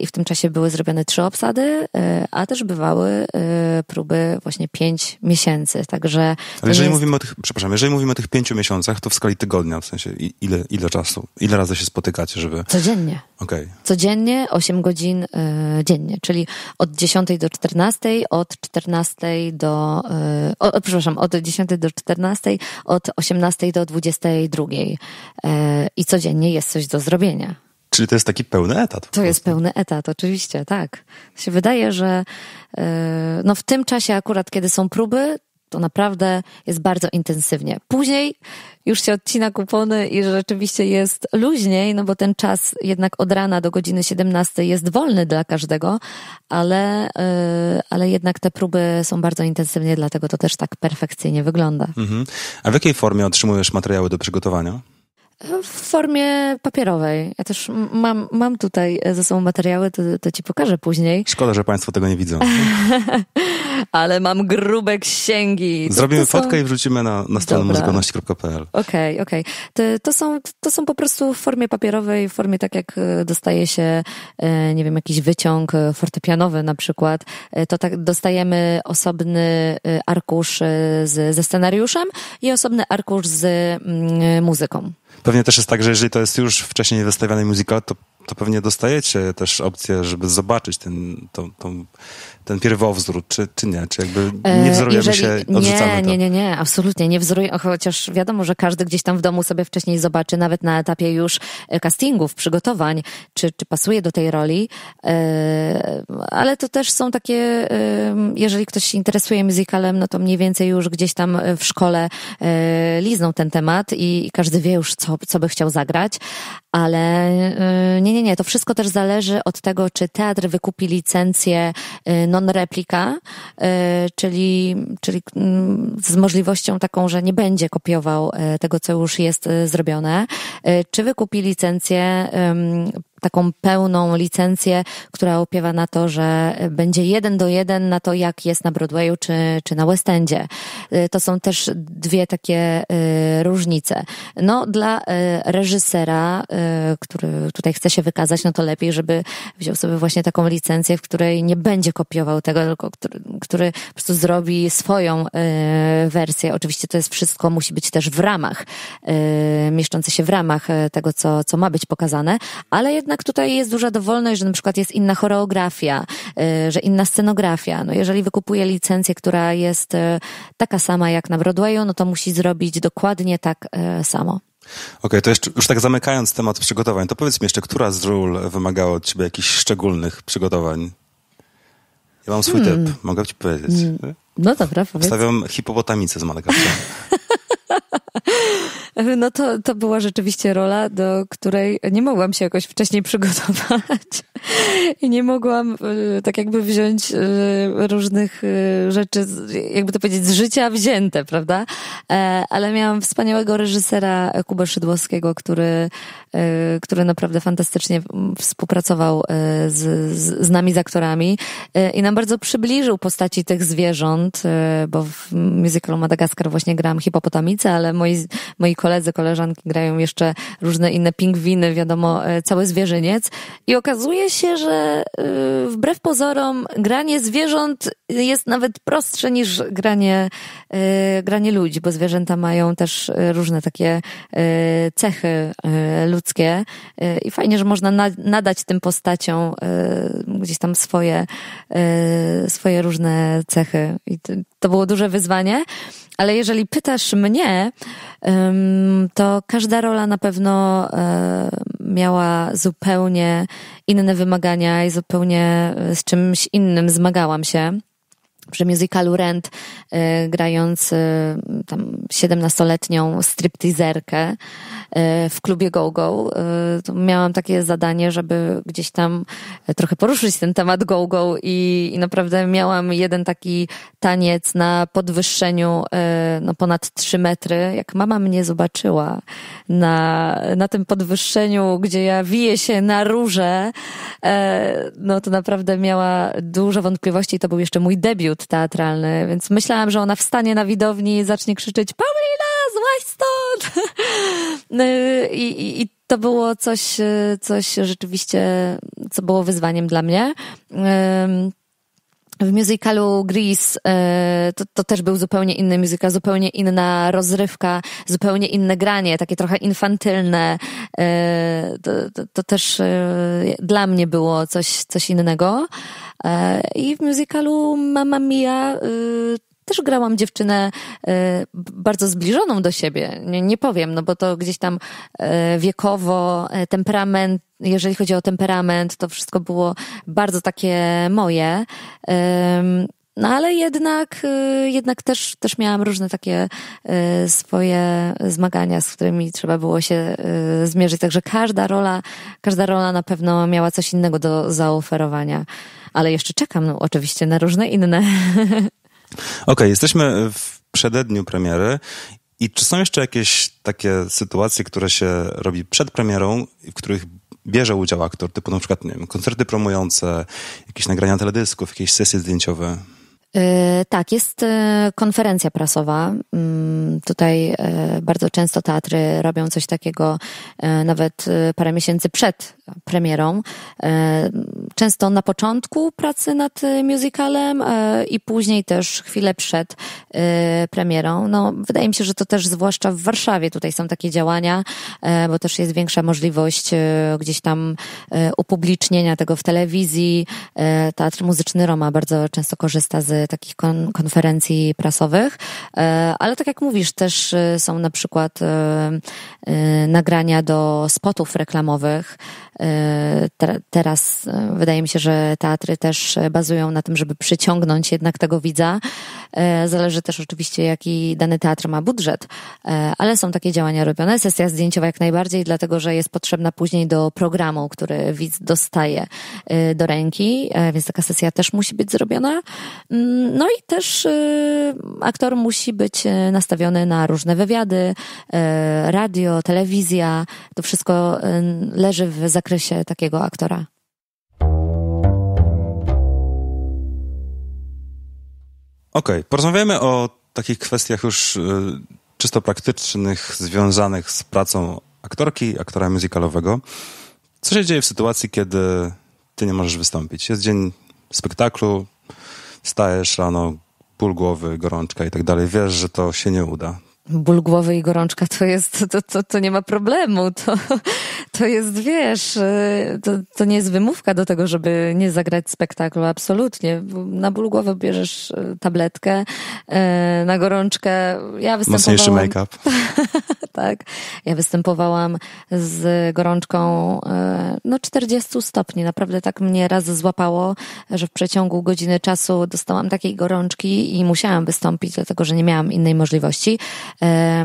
i w tym czasie były zrobione trzy obsady, y, a też bywały y, próby właśnie pięć miesięcy, także... Ale jeżeli jest... mówimy o tych, przepraszam, jeżeli mówimy o tych pięciu miesiącach, to w skali tygodnia, w sensie ile, ile czasu, ile razy się spotykacie, żeby... Codziennie. Okay. Codziennie 8 godzin y, dziennie, czyli od 10 do 14, od 14 do, o, przepraszam, od 10 do 14, od 18 do 22. Y, I codziennie jest coś do zrobienia. Czyli to jest taki pełny etat. To jest pełny etat, oczywiście, tak. Się wydaje, że yy, no w tym czasie akurat, kiedy są próby, to naprawdę jest bardzo intensywnie. Później już się odcina kupony i rzeczywiście jest luźniej, no bo ten czas jednak od rana do godziny 17 jest wolny dla każdego, ale, yy, ale jednak te próby są bardzo intensywnie, dlatego to też tak perfekcyjnie wygląda. Mhm. A w jakiej formie otrzymujesz materiały do przygotowania? W formie papierowej. Ja też mam, mam tutaj e, ze sobą materiały, to, to ci pokażę później. Szkoda, że Państwo tego nie widzą. Ale mam grube księgi. To, Zrobimy to są... fotkę i wrzucimy na, na stronę muzykalności.pl. Okej, okay, okej. Okay. To, są, to są po prostu w formie papierowej, w formie tak jak e, dostaje się, e, nie wiem, jakiś wyciąg fortepianowy na przykład. To tak dostajemy osobny arkusz z, ze scenariuszem i osobny arkusz z mm, muzyką. Pewnie też jest tak, że jeżeli to jest już wcześniej wystawiany musical, to to pewnie dostajecie też opcję, żeby zobaczyć ten, tą, tą, ten czy, czy nie? Czy jakby e, nie wzorujemy Jeżeli, się, odrzucamy nie, to? Nie, nie, nie, absolutnie nie wzoruję chociaż wiadomo, że każdy gdzieś tam w domu sobie wcześniej zobaczy, nawet na etapie już e, castingów, przygotowań, czy, czy pasuje do tej roli, e, ale to też są takie, jeżeli ktoś się interesuje musicalem, no to mniej więcej już gdzieś tam w szkole lizną ten temat i każdy wie już, co, co by chciał zagrać, ale nie, nie, nie, nie. To wszystko też zależy od tego, czy teatr wykupi licencję y, non-replika, y, czyli, czyli mm, z możliwością taką, że nie będzie kopiował y, tego, co już jest zrobione, czy wykupi licencję taką pełną licencję, która opiewa na to, że będzie jeden do jeden na to, jak jest na Broadwayu czy, czy na West Endzie. Y, to są też dwie takie y, różnice. No, dla y, reżysera, który tutaj chce się wykazać, no to lepiej, żeby wziął sobie właśnie taką licencję, w której nie będzie kopiował tego, tylko który, który po prostu zrobi swoją wersję. Oczywiście to jest wszystko, musi być też w ramach, mieszczące się w ramach tego, co, co ma być pokazane, ale jednak tutaj jest duża dowolność, że na przykład jest inna choreografia, y, że inna scenografia. No jeżeli wykupuje licencję, która jest y, taka sama jak na Broadwayu, no to musi zrobić dokładnie tak y, samo. Okej, okay, to jeszcze, już tak zamykając temat przygotowań, to powiedz mi jeszcze, która z ról wymagała od ciebie jakichś szczególnych przygotowań? Ja mam swój hmm. typ, mogę ci powiedzieć. Hmm. No dobra, powiedz. Stawiam hipopotamicę z Madagaskarem. No to, to była rzeczywiście rola, do której nie mogłam się jakoś wcześniej przygotować i nie mogłam y, tak jakby wziąć y, różnych y, rzeczy, jakby to powiedzieć, z życia wzięte, prawda? E, ale miałam wspaniałego reżysera Kuba Szydłowskiego, który, który naprawdę fantastycznie współpracował z, z nami, z aktorami i nam bardzo przybliżył postaci tych zwierząt, bo w musicalu Madagaskar właśnie gram hipopotamicę, ale moi, moi koledzy, koleżanki grają jeszcze różne inne pingwiny, wiadomo, e, cały zwierzyniec. I okazuje się, że e, wbrew pozorom granie zwierząt jest nawet prostsze niż granie, e, granie ludzi, bo zwierzęta mają też różne takie cechy ludzkie i fajnie, że można nadać tym postaciom gdzieś tam swoje, swoje różne cechy. I to było duże wyzwanie. Ale jeżeli pytasz mnie, to każda rola na pewno e, miała zupełnie inne wymagania i zupełnie e, z czymś innym zmagałam się przy musicalu Rent, y, grając y, tam 17-letnią striptizerkę y, w klubie GoGo, -Go, y, miałam takie zadanie, żeby gdzieś tam trochę poruszyć ten temat GoGo -Go i, i naprawdę miałam jeden taki taniec na podwyższeniu y, no, ponad 3 metry. Jak mama mnie zobaczyła, na, na tym podwyższeniu, gdzie ja wiję się na róże, e, no to naprawdę miała dużo wątpliwości i to był jeszcze mój debiut teatralny, więc myślałam, że ona wstanie na widowni i zacznie krzyczeć Paulina, złaź stąd! E, I, i, I to było coś, e, coś rzeczywiście, co było wyzwaniem dla mnie w musicalu Grease e, to, to też był zupełnie inny muzyka, zupełnie inna rozrywka, zupełnie inne granie, takie trochę infantylne. E, to, to, to też e, dla mnie było coś, coś innego. I w musicalu Mamma Mia też grałam dziewczynę e, bardzo zbliżoną do siebie. Nie, nie powiem, no bo to gdzieś tam e, wiekowo, e, temperament, jeżeli chodzi o temperament, to wszystko było bardzo takie moje. No ale jednak, jednak też, też miałam różne takie swoje zmagania, z którymi trzeba było się zmierzyć. Także każda rola, każda rola na pewno miała coś innego do zaoferowania. Ale jeszcze czekam no, oczywiście na różne inne. okay, jesteśmy w przededniu premiery i czy są jeszcze jakieś takie sytuacje, które się robi przed premierą, w których bierze udział aktor, typu na przykład nie wiem, koncerty promujące, jakieś nagrania teledysków, jakieś sesje zdjęciowe? Yy, tak, jest yy, konferencja prasowa. Yy, tutaj e, bardzo często teatry robią coś takiego nawet parę miesięcy przed premierą często na początku pracy nad y, musicalem e, i później też chwilę przed y, premierą. No, wydaje mi się, że to też zwłaszcza w Warszawie tutaj są takie działania, e, bo też jest większa możliwość e, gdzieś tam upublicznienia tego w telewizji. Teatr Muzyczny Roma bardzo często korzysta z takich konferencji prasowych, ale tak jak mówisz, też są na przykład nagrania do spotów reklamowych. Teraz wydaje Wydaje mi się, że teatry też e, bazują na tym, żeby przyciągnąć jednak tego widza. E, zależy też oczywiście, jaki dany teatr ma budżet, e, ale są takie działania robione. Sesja zdjęciowa jak najbardziej, dlatego że jest potrzebna później do programu, który widz dostaje do ręki, więc taka sesja też musi być zrobiona. Mm, no i też aktor musi być nastawiony na różne wywiady, radio, telewizja. To wszystko leży w zakresie takiego aktora. Okej, okay. porozmawiamy o takich kwestiach już y, czysto praktycznych, związanych z pracą aktorki, aktora muzykalowego. Co się dzieje w sytuacji, kiedy ty nie możesz wystąpić? Jest dzień spektaklu, stajesz rano, pól głowy, gorączka i tak dalej. Wiesz, że to się nie uda ból głowy i gorączka to jest, to, to, to nie ma problemu, to, to jest, wiesz, y, to, to nie jest wymówka do tego, żeby nie zagrać spektaklu, absolutnie. Na ból głowy bierzesz y, tabletkę, y, na gorączkę ja występowałam... Mocniejszy make-up. tak, ja występowałam z gorączką no 40 stopni, naprawdę tak mnie raz złapało, że w przeciągu godziny czasu dostałam takiej gorączki i musiałam wystąpić, dlatego że nie miałam innej możliwości.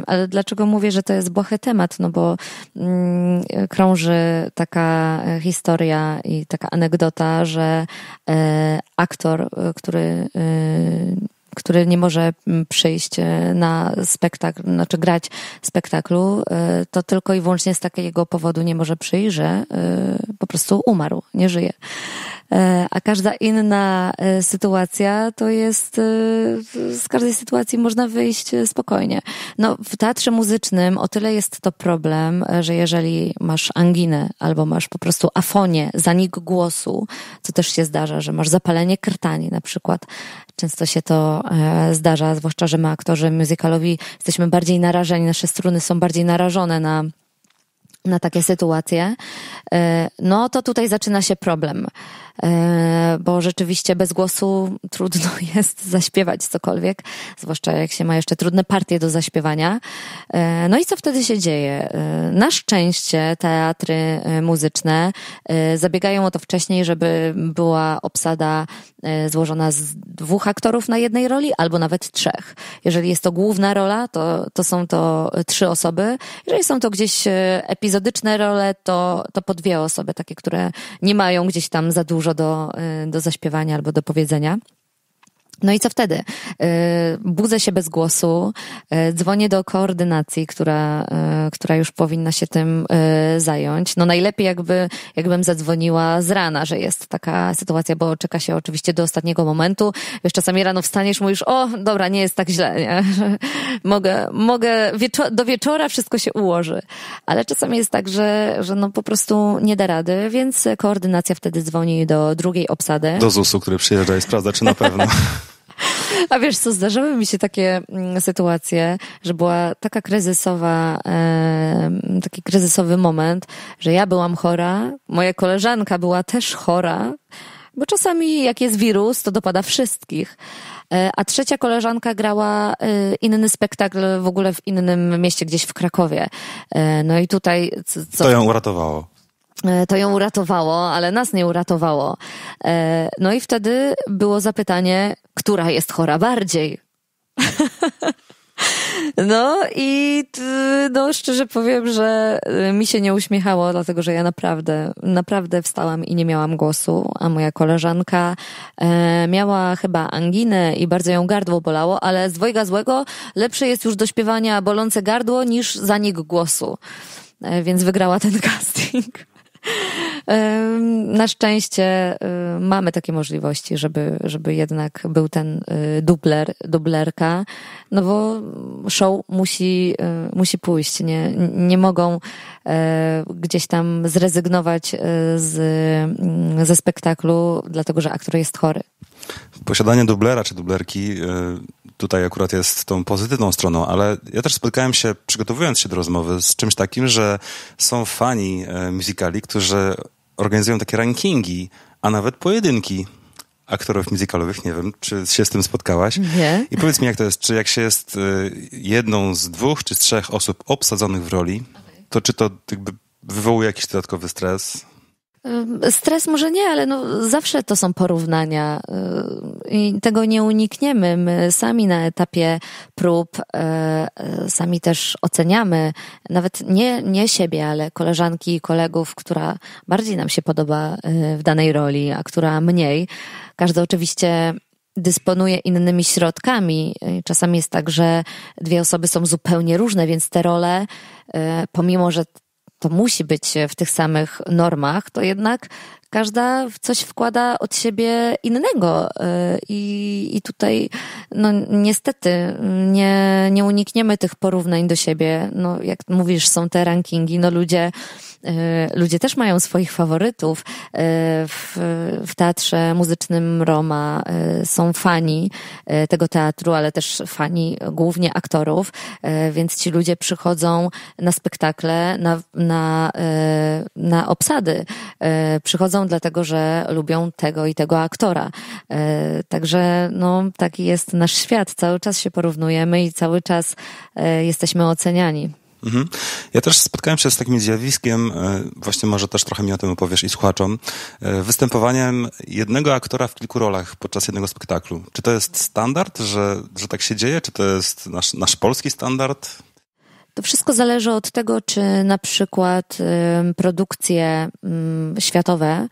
Ale dlaczego mówię, że to jest błahy temat? No bo mm, krąży taka e, historia i taka anegdota, że e, aktor, e, który który nie może mm, przyjść na spektakl, znaczy grać spektaklu, to tylko i wyłącznie z takiego powodu nie może przyjść, że po prostu umarł, nie żyje. E, a każda inna e, sytuacja to jest, e, z każdej sytuacji można wyjść spokojnie. No, w teatrze muzycznym o tyle jest to problem, że jeżeli masz anginę albo masz po prostu afonię, zanik głosu, co też się zdarza, że masz zapalenie krtani na przykład, często się to zdarza, zwłaszcza, że my aktorzy muzykalowi jesteśmy bardziej narażeni, nasze struny są bardziej narażone na na takie sytuacje, e, no to tutaj zaczyna się problem, e, bo rzeczywiście bez głosu trudno jest zaśpiewać cokolwiek, zwłaszcza jak się ma jeszcze trudne partie do zaśpiewania. E, no i co wtedy się dzieje? Na szczęście teatry muzyczne zabiegają o to wcześniej, żeby była obsada złożona z dwóch aktorów na jednej roli albo nawet trzech. Jeżeli jest to główna rola, to, to są to trzy osoby. Jeżeli są to gdzieś epizody, epizodyczne role to, to po dwie osoby, takie, które nie mają gdzieś tam za dużo do, y, do zaśpiewania albo do powiedzenia. No i co wtedy? Y, budzę się bez głosu, y, dzwonię do koordynacji, która, y, która już powinna się tym zająć. No najlepiej jakby, jakbym zadzwoniła z rana, że jest taka sytuacja, bo czeka się oczywiście do ostatniego momentu. Wiesz, czasami rano wstaniesz, mówisz, o, dobra, nie jest tak źle, nie? mogę, mogę, wieczo do wieczora wszystko się ułoży. Ale czasami jest tak, że, że no po prostu nie da rady, więc koordynacja wtedy dzwoni do drugiej obsady. Do ZUS-u, który przyjeżdża i sprawdza, czy na pewno. A wiesz co, zdarzały mi się takie mm, sytuacje, że była taka kryzysowa, taki kryzysowy moment, że ja byłam chora, moja koleżanka była też chora, bo czasami jak jest wirus, to dopada wszystkich. E, a trzecia koleżanka grała e, inny spektakl w ogóle w innym mieście, gdzieś w Krakowie. E, no i tutaj. Co, to ją uratowało. E, to ją uratowało, ale nas nie uratowało. E, no i wtedy było zapytanie, która jest chora bardziej? No i no, szczerze powiem, że e, mi się nie uśmiechało, dlatego że ja naprawdę, naprawdę wstałam i nie miałam głosu, a moja koleżanka e, miała chyba anginę i bardzo ją gardło bolało, ale z dwojga złego lepsze jest już do śpiewania bolące gardło niż zanik głosu. E, więc wygrała ten casting. Na szczęście y, mamy takie możliwości, żeby, żeby jednak był ten y, dubler, dublerka, no bo show musi, y, musi pójść. Nie, nie mogą e, gdzieś tam zrezygnować e, z, mm, ze spektaklu, dlatego że aktor jest chory. Posiadanie dublera czy dublerki y, tutaj akurat jest tą pozytywną stroną, ale ja też spotkałem się, przygotowując się do rozmowy, z czymś takim, że są fani y, musicali, którzy organizują takie rankingi, a nawet pojedynki aktorów muzykalowych. Nie wiem, czy się z tym spotkałaś. Nie. I powiedz mi, jak to jest, czy jak się jest y, jedną z dwóch czy z trzech osób obsadzonych w roli, to czy to jakby wywołuje jakiś dodatkowy stres? Stres może nie, ale no zawsze to są porównania y, i tego nie unikniemy. My sami na etapie prób, y, y, sami też oceniamy, nawet nie, nie siebie, ale koleżanki i kolegów, która bardziej nam się podoba w danej roli, a która mniej. Każdy oczywiście dysponuje innymi środkami. Czasami jest tak, że dwie osoby są zupełnie różne, więc te role, pomimo że to musi być e, w tych samych normach, to jednak każda coś wkłada od siebie innego. Y, I, i tutaj, no niestety, nie, nie unikniemy tych porównań do siebie. No, jak mówisz, są te rankingi, no ludzie, y, ludzie też mają swoich faworytów. Y, w, w teatrze muzycznym Roma są fani tego teatru, ale też fani głównie aktorów, więc ci ludzie przychodzą na spektakle, na, na, na obsady, przychodzą dlatego, że lubią tego i tego aktora. E, także no, taki jest nasz świat. Cały czas się porównujemy i cały czas e, jesteśmy oceniani. Mhm. Ja też spotkałem się z takim zjawiskiem, e, właśnie może też trochę mi o tym opowiesz i słuchaczom, występowaniem jednego aktora w kilku rolach podczas jednego spektaklu. Czy to jest standard, że, że tak się dzieje? Czy to jest nasz, nasz polski standard? To wszystko zależy od tego, czy na przykład produkcje światowe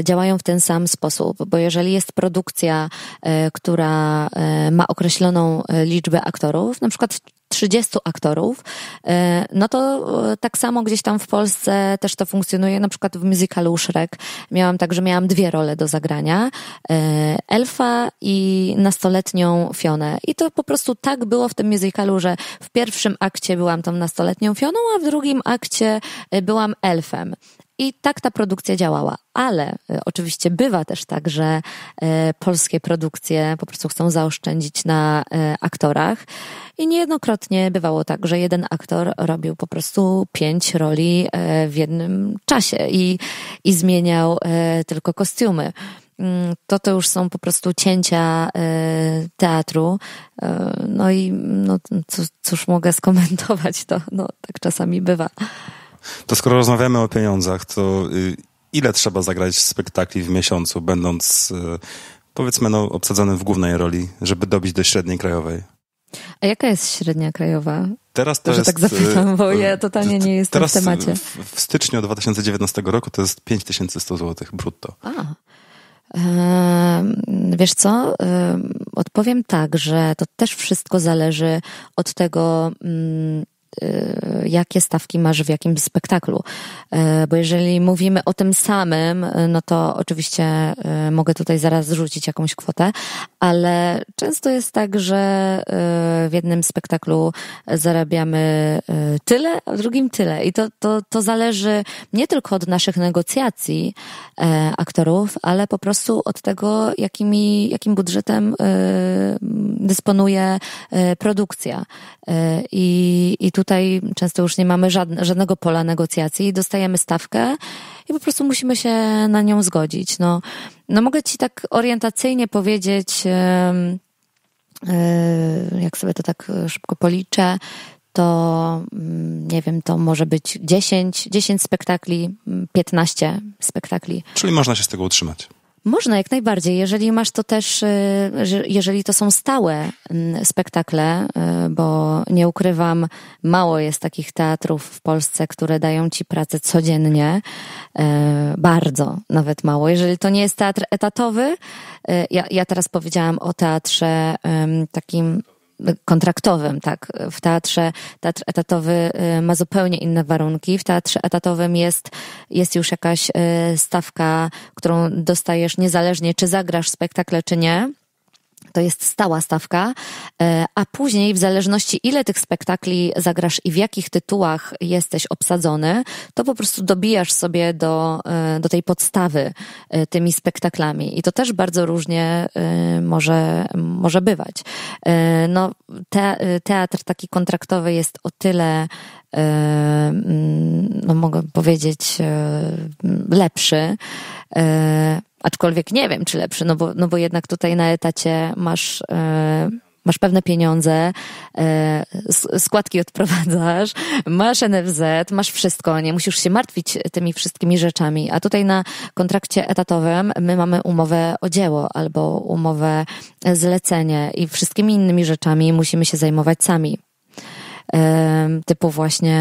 y, działają w ten sam sposób, bo jeżeli jest produkcja, y, która y, ma określoną liczbę aktorów, na przykład 30 aktorów, e, no to e, tak samo gdzieś tam w Polsce też to funkcjonuje, na przykład w musicalu Shrek miałam także miałam dwie role do zagrania, e, Elfa i nastoletnią Fionę. I to po prostu tak było w tym musicalu, że w pierwszym akcie byłam tą nastoletnią Fioną, a w drugim akcie byłam Elfem. I tak ta produkcja działała, ale y, oczywiście bywa też tak, że y, polskie produkcje po prostu chcą zaoszczędzić na y, aktorach i niejednokrotnie bywało tak, że jeden aktor robił po prostu pięć roli w jednym czasie i, i zmieniał tylko kostiumy mm, to to już są po prostu cięcia teatru. No i no, cóż, cóż mogę skomentować, to no, tak czasami bywa. To skoro rozmawiamy o pieniądzach, to y, ile trzeba zagrać spektakli w miesiącu, będąc y, powiedzmy no, obsadzonym w głównej roli, żeby dobić do średniej krajowej? A jaka jest średnia krajowa? Teraz to Że jest, tak y, zapytam, bo ja totalnie nie jestem teraz w temacie. W, w styczniu 2019 roku to jest 5100 zł brutto. A. Wiesz co? Odpowiem tak, że to też wszystko zależy od tego, mm, Y, jakie stawki masz w jakim spektaklu. Y, bo jeżeli mówimy o tym samym, y, no to oczywiście mogę tutaj zaraz rzucić jakąś kwotę, ale często jest tak, że w jednym spektaklu zarabiamy tyle, a w drugim tyle. I to, to, to zależy nie tylko od naszych negocjacji aktorów, ale po prostu od tego, jakimi, jakim budżetem dysponuje produkcja. I, i tu tutaj często już nie mamy żadne, żadnego pola negocjacji, dostajemy stawkę i po prostu musimy się na nią zgodzić. No, no mogę ci tak orientacyjnie powiedzieć, e, jak sobie to tak e, szybko policzę, to mm, nie wiem, to może być 10, 10 spektakli, 15 mm, spektakli. Czyli można się z tego utrzymać. Można jak najbardziej, jeżeli masz to też, y, jeżeli to są stałe mm, spektakle, y, bo nie ukrywam, mało jest takich teatrów w Polsce, które dają ci pracę codziennie. Y, bardzo, nawet mało. Jeżeli to nie jest teatr etatowy, ja, ja teraz powiedziałam o teatrze takim kontraktowym, tak. W teatrze, teatr etatowy y, ma zupełnie inne warunki. W teatrze etatowym jest, jest już jakaś y, stawka, którą dostajesz niezależnie, czy zagrasz spektakle, czy nie to jest stała stawka, e, a później w zależności ile tych spektakli zagrasz i w jakich tytułach jesteś obsadzony, to po prostu dobijasz sobie do, e, do tej podstawy e, tymi spektaklami. I to też bardzo różnie może, może bywać. No, te, teatr taki kontraktowy jest o tyle no mogę powiedzieć, lepszy, Aczkolwiek nie wiem, czy lepszy, no bo, no bo jednak tutaj na etacie masz. E, masz pewne pieniądze, e, składki odprowadzasz, masz NFZ, masz wszystko, nie musisz się martwić tymi wszystkimi rzeczami. A tutaj na kontrakcie etatowym my mamy umowę o dzieło albo umowę e, zlecenie i wszystkimi innymi rzeczami musimy się zajmować sami typu właśnie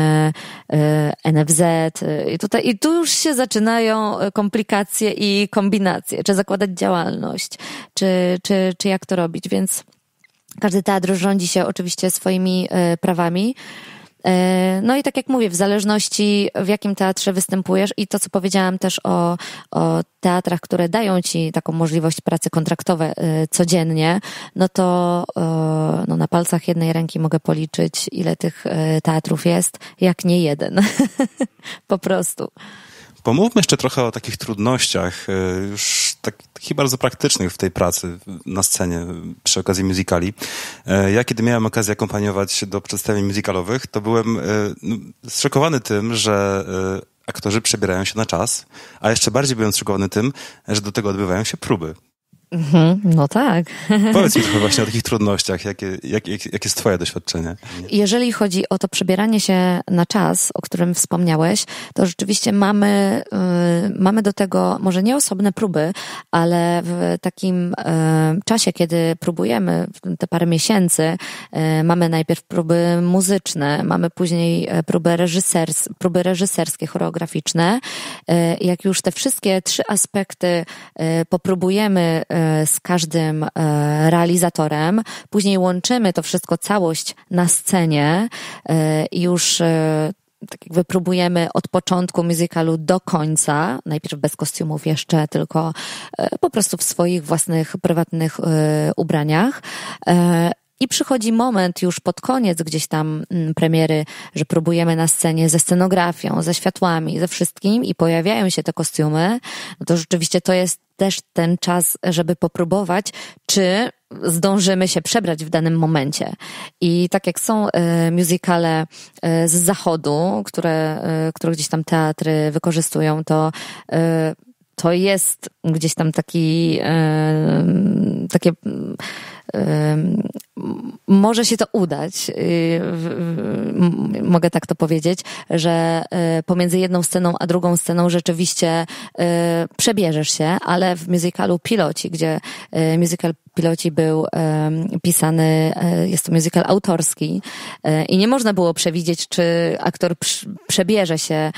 e, NFZ. E, I, tutaj, I tu już się zaczynają e, komplikacje i kombinacje, czy zakładać działalność, czy, czy, czy jak to robić, więc każdy teatr rządzi się oczywiście swoimi prawami. E, no i tak jak mówię, w zależności w jakim teatrze występujesz i to, co powiedziałam też o, o teatrach, które dają ci taką możliwość pracy kontraktowe e, codziennie, no to e, no na palcach jednej ręki mogę policzyć, ile tych teatrów jest, jak nie jeden. po prostu. Pomówmy jeszcze trochę o takich trudnościach, e, już tak, takich bardzo praktycznych w tej pracy na scenie przy okazji musicali. E, ja kiedy miałem okazję akompaniować do przedstawień musicalowych, to byłem e, no, zszokowany tym, że aktorzy przebierają się na czas, a jeszcze bardziej byłem zszokowany tym, że do tego odbywają się próby. Mhm, no tak. Powiedz mi trochę właśnie o takich trudnościach. Jakie, jak, jak, jest Twoje doświadczenie? Jeżeli chodzi o to przebieranie się na czas, o którym wspomniałeś, to rzeczywiście mamy, y, mamy do tego może nie osobne próby, ale w takim y, czasie, kiedy próbujemy te parę miesięcy, y, mamy najpierw próby muzyczne, mamy później e, próby, reżysers, próby reżyserskie, choreograficzne. Y, jak już te wszystkie trzy aspekty y, popróbujemy, y, E, z każdym e, realizatorem. Później łączymy to wszystko, całość na scenie. E, już tak jakby próbujemy od początku musicalu do końca, najpierw bez kostiumów jeszcze, tylko po prostu w swoich własnych, prywatnych ubraniach i przychodzi moment już pod koniec gdzieś tam mm, premiery, że próbujemy na scenie ze scenografią, ze światłami, ze wszystkim i pojawiają się te kostiumy, no to rzeczywiście to jest też ten czas, żeby popróbować, czy zdążymy się przebrać w danym momencie. I tak jak są e, muzykale e, z zachodu, które, e, które gdzieś tam teatry wykorzystują, to e, to jest gdzieś tam taki, e, takie może się to udać, y, mogę tak to powiedzieć, że y, pomiędzy jedną sceną a drugą sceną rzeczywiście y, przebierzesz się, ale w musicalu Piloci, gdzie musical Piloci był pisany, jest to musical autorski i nie można było przewidzieć, czy aktor przebierze się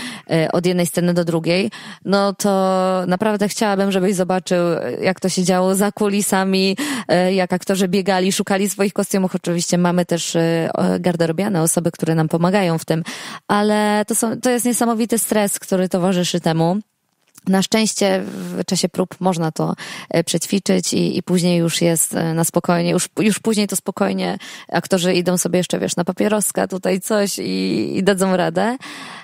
od jednej sceny do drugiej, no to naprawdę chciałabym, żebyś zobaczył, jak to się działo za kulisami, jak aktor że biegali, szukali swoich kostiumów. Oczywiście mamy też e, garderobiane osoby, które nam pomagają w tym, ale to, są, to jest niesamowity stres, który towarzyszy temu. Na szczęście w czasie prób można to e, przećwiczyć i, i później już jest e, na spokojnie, już, już później to spokojnie aktorzy idą sobie jeszcze, wiesz, na papieroska tutaj coś i, i dadzą radę.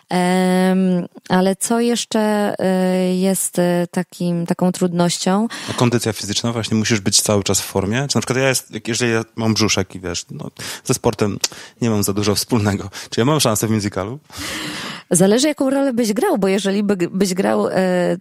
Um, ale co jeszcze e, jest takim, taką trudnością? A kondycja fizyczna właśnie musisz być cały czas w formie? Czy na przykład ja jest, jeżeli ja mam brzuszek i wiesz, no, ze sportem nie mam za dużo wspólnego, czy ja mam szansę w musicalu? Zależy, jaką rolę byś grał, bo jeżeli by, byś grał e,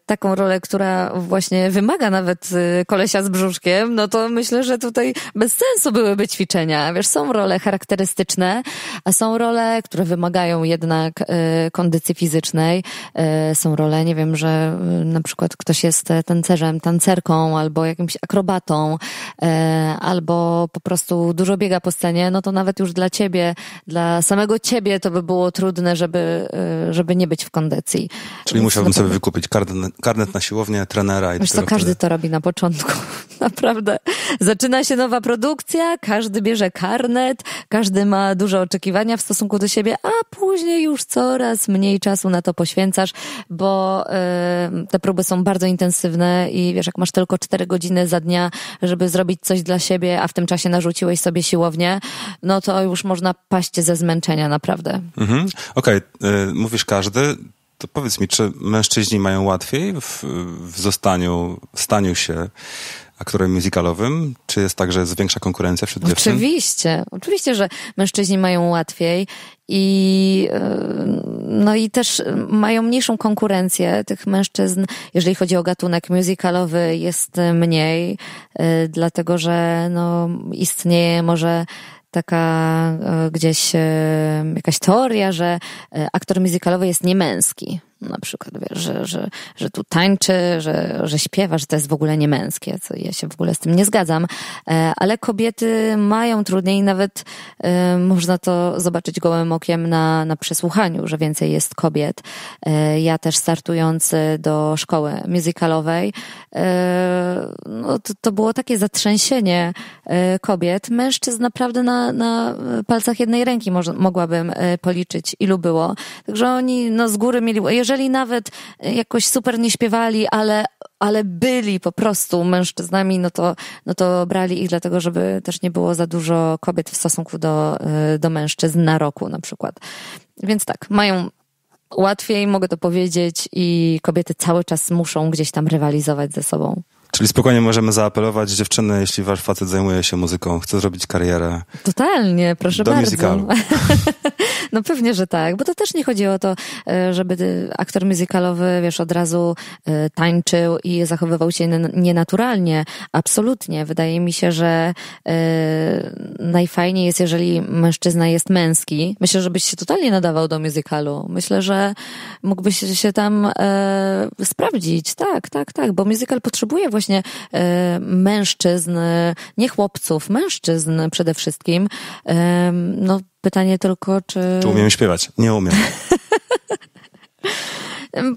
taką rolę, która właśnie wymaga nawet e, kolesia z brzuszkiem, no to myślę, że tutaj bez sensu byłyby ćwiczenia. Wiesz, są role charakterystyczne, a są role, które wymagają jednak e, kondycji fizycznej. E, są role, nie wiem, że e, na przykład ktoś jest e, tancerzem, tancerką albo jakimś akrobatą, e, albo po prostu dużo biega po scenie, no to nawet już dla ciebie, dla samego ciebie to by było trudne, żeby żeby nie być w kondycji. Czyli musiałbym sobie wykupić karnet, karnet na siłownię, trenera i Wiesz co, każdy to robi na początku. Naprawdę. Zaczyna się nowa produkcja, każdy bierze karnet, każdy ma duże oczekiwania w stosunku do siebie, a później już coraz mniej czasu na to poświęcasz, bo y, te próby są bardzo intensywne i wiesz, jak masz tylko cztery godziny za dnia, żeby zrobić coś dla siebie, a w tym czasie narzuciłeś sobie siłownię, no to już można paść ze zmęczenia naprawdę. Mhm. Okej, okay mówisz każdy, to powiedz mi, czy mężczyźni mają łatwiej w, w zostaniu, w staniu się aktorem musicalowym? Czy jest tak, że jest większa konkurencja wśród dziewczyn? Oczywiście, oczywiście, że mężczyźni mają łatwiej i e, no i też mają mniejszą konkurencję tych mężczyzn, jeżeli chodzi o gatunek musicalowy jest mniej, e, dlatego że no istnieje może taka e, gdzieś e, jakaś teoria, że e, aktor muzykalowy jest niemęski na przykład, wiesz, że, że, że tu tańczy, że, że śpiewa, że to jest w ogóle niemęskie, co ja się w ogóle z tym nie zgadzam, e, ale kobiety mają trudniej, nawet e, można to zobaczyć gołym okiem na, na przesłuchaniu, że więcej jest kobiet. E, ja też startując do szkoły muzykalowej, no to, to było takie zatrzęsienie kobiet, mężczyzn naprawdę na, na palcach jednej ręki mogłabym policzyć, ilu było. Także oni no, z góry mieli, jeżeli jeżeli nawet e, jakoś super nie śpiewali, ale, ale byli po prostu mężczyznami, no to, no to brali ich dlatego, żeby też nie było za dużo kobiet w stosunku do, e, do mężczyzn na roku na przykład. Więc tak, mają łatwiej, mogę to powiedzieć, i kobiety cały czas muszą gdzieś tam rywalizować ze sobą. Czyli spokojnie możemy zaapelować, dziewczyny, jeśli wasz facet zajmuje się muzyką, chce zrobić karierę. Totalnie, proszę do bardzo. Do musicalu. No pewnie, że tak, bo to też nie chodzi o to, e, żeby e, aktor muzykalowy, wiesz, od razu e, tańczył i zachowywał się nienaturalnie. Absolutnie. Wydaje mi się, że najfajniej jest, jeżeli mężczyzna jest męski. Myślę, że byś się totalnie nadawał do muzykalu. Myślę, że mógłbyś się tam sprawdzić. Tak, tak, tak, bo muzykal potrzebuje właśnie mężczyzn, nie chłopców, mężczyzn przede wszystkim. No, Pytanie tylko, czy... Czy umiem śpiewać? Nie umiem.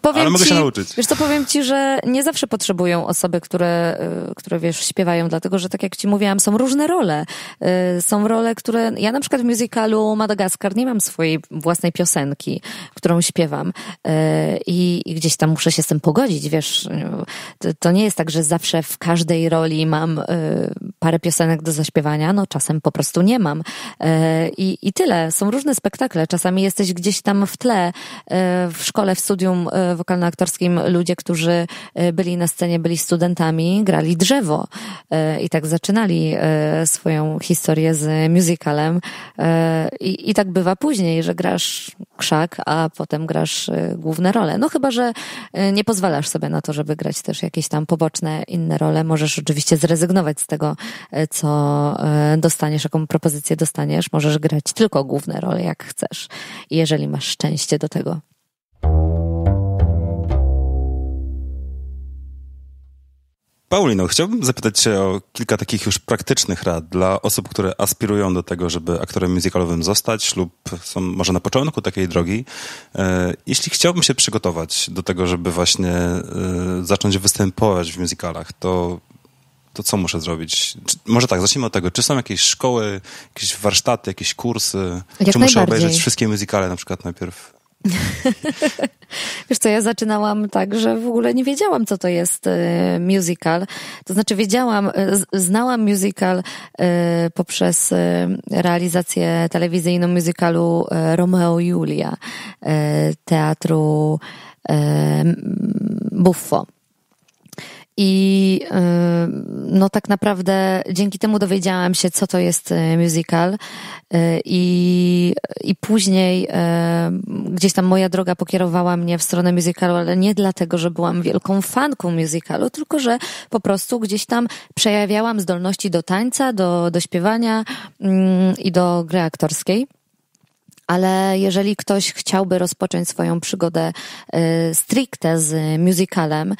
Powiem Ale mogę ci, się nauczyć. Wiesz co, powiem ci, że nie zawsze potrzebują osoby, które, e, które wiesz, śpiewają, dlatego że tak jak ci mówiłam, są różne role. E, są role, które... Ja na przykład w musicalu Madagaskar nie mam swojej własnej piosenki, którą śpiewam e, i, i gdzieś tam muszę się z tym pogodzić, wiesz. To, to nie jest tak, że zawsze w każdej roli mam parę piosenek do zaśpiewania, no czasem po prostu nie mam. I, I tyle. Są różne spektakle. Czasami jesteś gdzieś tam w tle, w szkole, w studium E, wokalno-aktorskim ludzie, którzy e, byli na scenie, byli studentami, grali drzewo e, i tak zaczynali swoją historię z musicalem. I, i tak bywa później, że grasz krzak, a potem grasz główne role. No chyba, że nie pozwalasz sobie na to, żeby grać też jakieś tam poboczne inne role. Możesz oczywiście zrezygnować z tego, co dostaniesz, jaką propozycję dostaniesz. Możesz grać tylko główne role, jak chcesz, jeżeli masz szczęście do tego. Paulino, chciałbym zapytać Cię o kilka takich już praktycznych rad dla osób, które aspirują do tego, żeby aktorem muzykalowym zostać lub są może na początku takiej drogi. E, jeśli chciałbym się przygotować do tego, żeby właśnie e, zacząć występować w muzykalach, to, to co muszę zrobić? Czy, może tak, zacznijmy od tego. Czy są jakieś szkoły, jakieś warsztaty, jakieś kursy? Jak Czy muszę obejrzeć wszystkie muzykale na przykład najpierw? Wiesz co, ja zaczynałam tak, że w ogóle nie wiedziałam, co to jest y, musical. To znaczy wiedziałam, y, znałam musical y, poprzez realizację telewizyjną musicalu Romeo i Julia teatru Buffo. I y, no tak naprawdę dzięki temu dowiedziałam się, co to jest y, musical. Y, I, i później gdzieś tam moja droga pokierowała mnie w stronę musicalu, ale nie dlatego, że byłam wielką fanką musicalu, tylko że po prostu gdzieś tam przejawiałam zdolności do tańca, do, do śpiewania mm, i do gry aktorskiej ale jeżeli ktoś chciałby rozpocząć swoją przygodę y, stricte z musicalem, y,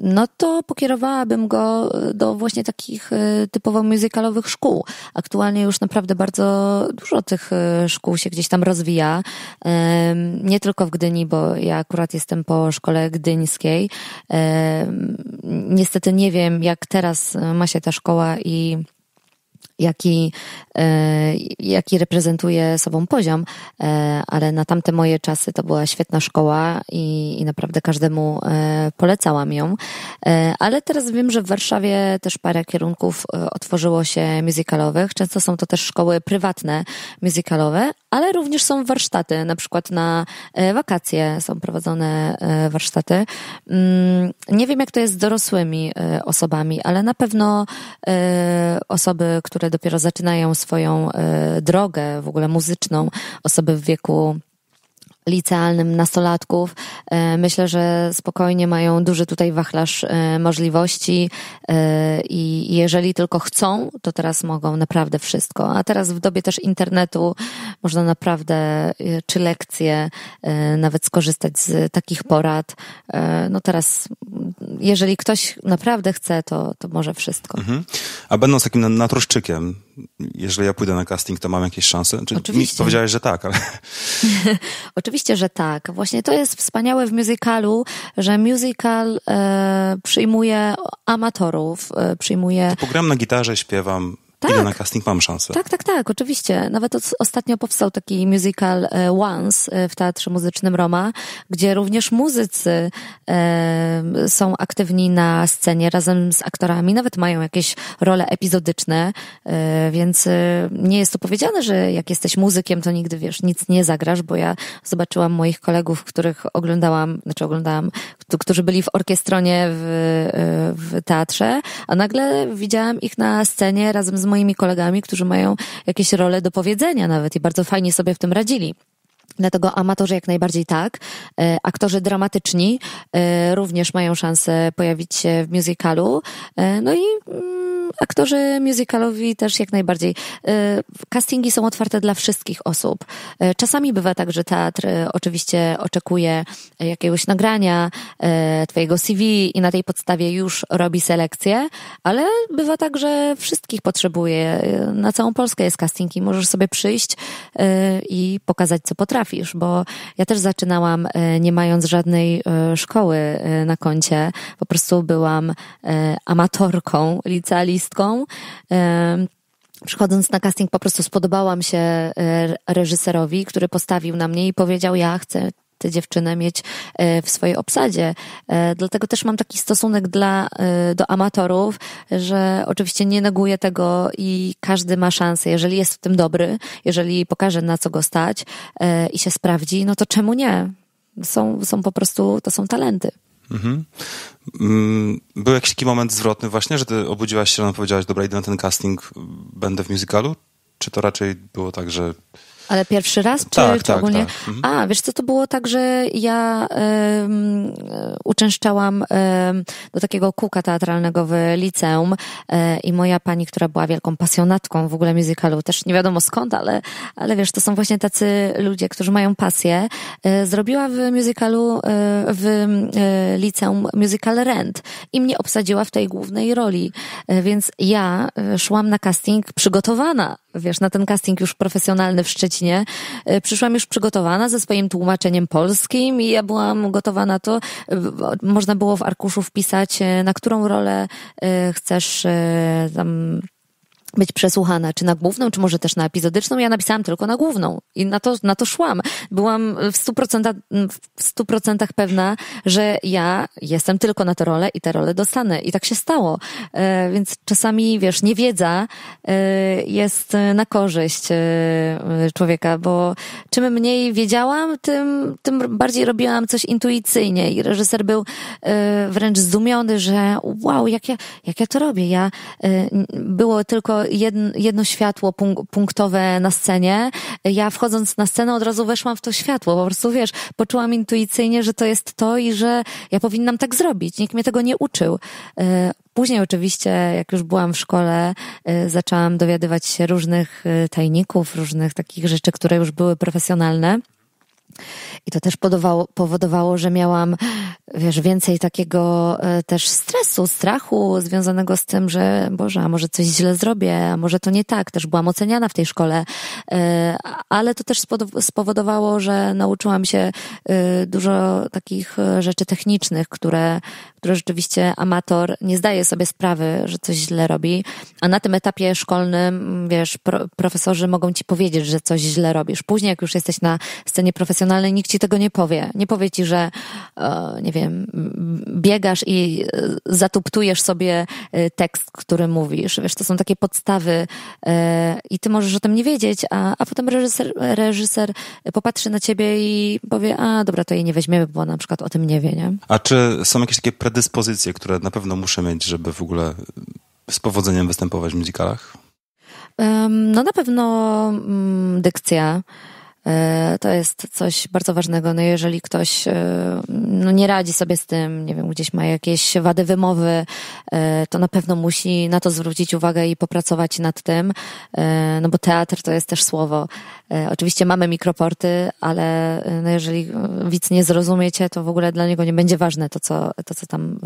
no to pokierowałabym go do właśnie takich y, typowo musicalowych szkół. Aktualnie już naprawdę bardzo dużo tych szkół się gdzieś tam rozwija. Nie tylko w Gdyni, bo ja akurat jestem po szkole gdyńskiej. Niestety nie wiem, jak teraz ma się ta szkoła i jaki, e, jaki reprezentuje sobą poziom, e, ale na tamte moje czasy to była świetna szkoła i, i naprawdę każdemu e, polecałam ją. Ale teraz wiem, że w Warszawie też parę kierunków otworzyło się muzykalowych, Często są to też szkoły prywatne muzykalowe, ale również są warsztaty, na przykład na wakacje są prowadzone warsztaty. Mm, nie wiem, jak to jest z dorosłymi osobami, ale na pewno osoby, które dopiero zaczynają swoją e, drogę w ogóle muzyczną, osoby w wieku licealnym nastolatków. E, myślę, że spokojnie mają duży tutaj wachlarz e, możliwości i jeżeli tylko chcą, to teraz mogą naprawdę wszystko. A teraz w dobie też internetu można naprawdę czy lekcje, nawet skorzystać z takich porad. No teraz jeżeli ktoś naprawdę chce, to, to może wszystko. Mhm. A będąc takim natroszczykiem, jeżeli ja pójdę na casting, to mam jakieś szanse? Czy Oczywiście. powiedziałeś, że tak, ale... Oczywiście, że tak. Właśnie to jest wspaniałe w musicalu, że musical e, przyjmuje amatorów, e, przyjmuje... Typu gram na gitarze, śpiewam, tak. na casting, mam szansę. Tak, tak, tak, oczywiście. Nawet ostatnio powstał taki musical e, Once e, w Teatrze Muzycznym Roma, gdzie również muzycy e, są aktywni na scenie razem z aktorami, nawet mają jakieś role epizodyczne, więc nie jest to powiedziane, że jak jesteś muzykiem, to nigdy, wiesz, nic nie zagrasz, bo ja zobaczyłam moich kolegów, których oglądałam, znaczy oglądałam, którzy byli w orkiestronie w, w teatrze, a nagle widziałam ich na scenie razem z moimi kolegami, którzy mają jakieś role do powiedzenia nawet i bardzo fajnie sobie w tym radzili. Dlatego amatorzy jak najbardziej tak. E, aktorzy dramatyczni e, również mają szansę pojawić się w musicalu. E, no i. Mm, aktorzy musicalowi też jak najbardziej. E, castingi są otwarte dla wszystkich osób. E, czasami bywa tak, że teatr e, oczywiście oczekuje jakiegoś nagrania, twojego CV i na tej podstawie już robi selekcję, ale bywa tak, że wszystkich potrzebuje. Na całą Polskę jest casting i możesz sobie przyjść i pokazać, co potrafisz, bo ja też zaczynałam nie mając żadnej szkoły na koncie. Po prostu byłam amatorką licealistą wokalistką. Przychodząc na casting, po prostu spodobałam się e, reżyserowi, który postawił na mnie i powiedział: Ja chcę tę dziewczynę mieć e, w swojej obsadzie. E, dlatego też mam taki stosunek dla, do amatorów, że oczywiście nie neguję tego i każdy ma szansę. Jeżeli jest w tym dobry, jeżeli pokaże na co go stać i się sprawdzi, no to czemu nie? Są, są po prostu, to są talenty. Mhm. Mm, był jakiś taki moment zwrotny właśnie, że ty obudziłaś się rano i powiedziałaś, dobra, idę na ten casting, będę w musicalu? Czy to raczej było tak, że ale pierwszy raz, czy, tak, czy tak, ogólnie? Tak. Mhm. A, wiesz co, to było tak, że ja um, uczęszczałam um, do takiego kółka teatralnego w liceum um, i moja pani, która była wielką pasjonatką w ogóle musicalu, też nie wiadomo skąd, ale, ale wiesz, to są właśnie tacy ludzie, którzy mają pasję, e, zrobiła w musicalu, w liceum musical Rent i mnie obsadziła w tej głównej roli, więc ja szłam na casting przygotowana, wiesz, na ten casting już profesjonalny w Szczecinie, właśnie e, przyszłam już przygotowana ze swoim tłumaczeniem polskim i ja byłam gotowa na to. E, można było w arkuszu wpisać, e, na którą rolę chcesz tam być przesłuchana, czy na główną, czy może też na epizodyczną. Ja napisałam tylko na główną i na to, na to szłam. Byłam w 100%, w pewna, że ja jestem tylko na tę rolę i tę rolę dostanę. I tak się stało. E, więc czasami, wiesz, niewiedza e, jest na korzyść e, człowieka, bo czym mniej wiedziałam, tym, tym bardziej robiłam coś intuicyjnie. I reżyser był e, wręcz zdumiony, że wow, jak ja, jak ja to robię. Ja e, było tylko jedno światło punktowe na scenie. Ja wchodząc na scenę od razu weszłam w to światło. Po prostu wiesz, poczułam intuicyjnie, że to jest to i że ja powinnam tak zrobić. Nikt mnie tego nie uczył. E, później oczywiście, jak już byłam w szkole, e, zaczęłam dowiadywać się różnych e, tajników, różnych takich rzeczy, które już były profesjonalne. I to też podowało, powodowało, że miałam, wiesz, więcej takiego e, też stresu, strachu związanego z tym, że Boże, a może coś źle zrobię, a może to nie tak. Też byłam oceniana w tej szkole, e, ale to też spowodowało, że nauczyłam się e, dużo takich rzeczy technicznych, które, który rzeczywiście amator nie zdaje sobie sprawy, że coś źle robi, a na tym etapie szkolnym, wiesz, pro, profesorzy mogą ci powiedzieć, że coś źle robisz. Później, jak już jesteś na scenie profesjonalnej, nikt ci tego nie powie. Nie powie ci, że, e, nie wiem, biegasz i e, zatuptujesz sobie e, tekst, który mówisz. Wiesz, to są takie podstawy i ty możesz o tym nie wiedzieć, a, a potem reżyser, reżyser popatrzy na ciebie i powie, a dobra, to jej nie weźmiemy, bo na przykład o tym nie wie, nie? A czy są jakieś takie pred predyspozycje, które na pewno muszę mieć, żeby w ogóle z powodzeniem występować w musicalach? No na pewno mm, dykcja E, to jest coś bardzo ważnego. No jeżeli ktoś e, no nie radzi sobie z tym, nie wiem, gdzieś ma jakieś wady wymowy, e, to na pewno musi na to zwrócić uwagę i popracować nad tym, no bo teatr to jest też słowo. Oczywiście mamy mikroporty, ale no jeżeli widz nie zrozumiecie, to w ogóle dla niego nie będzie ważne to, co, to, co tam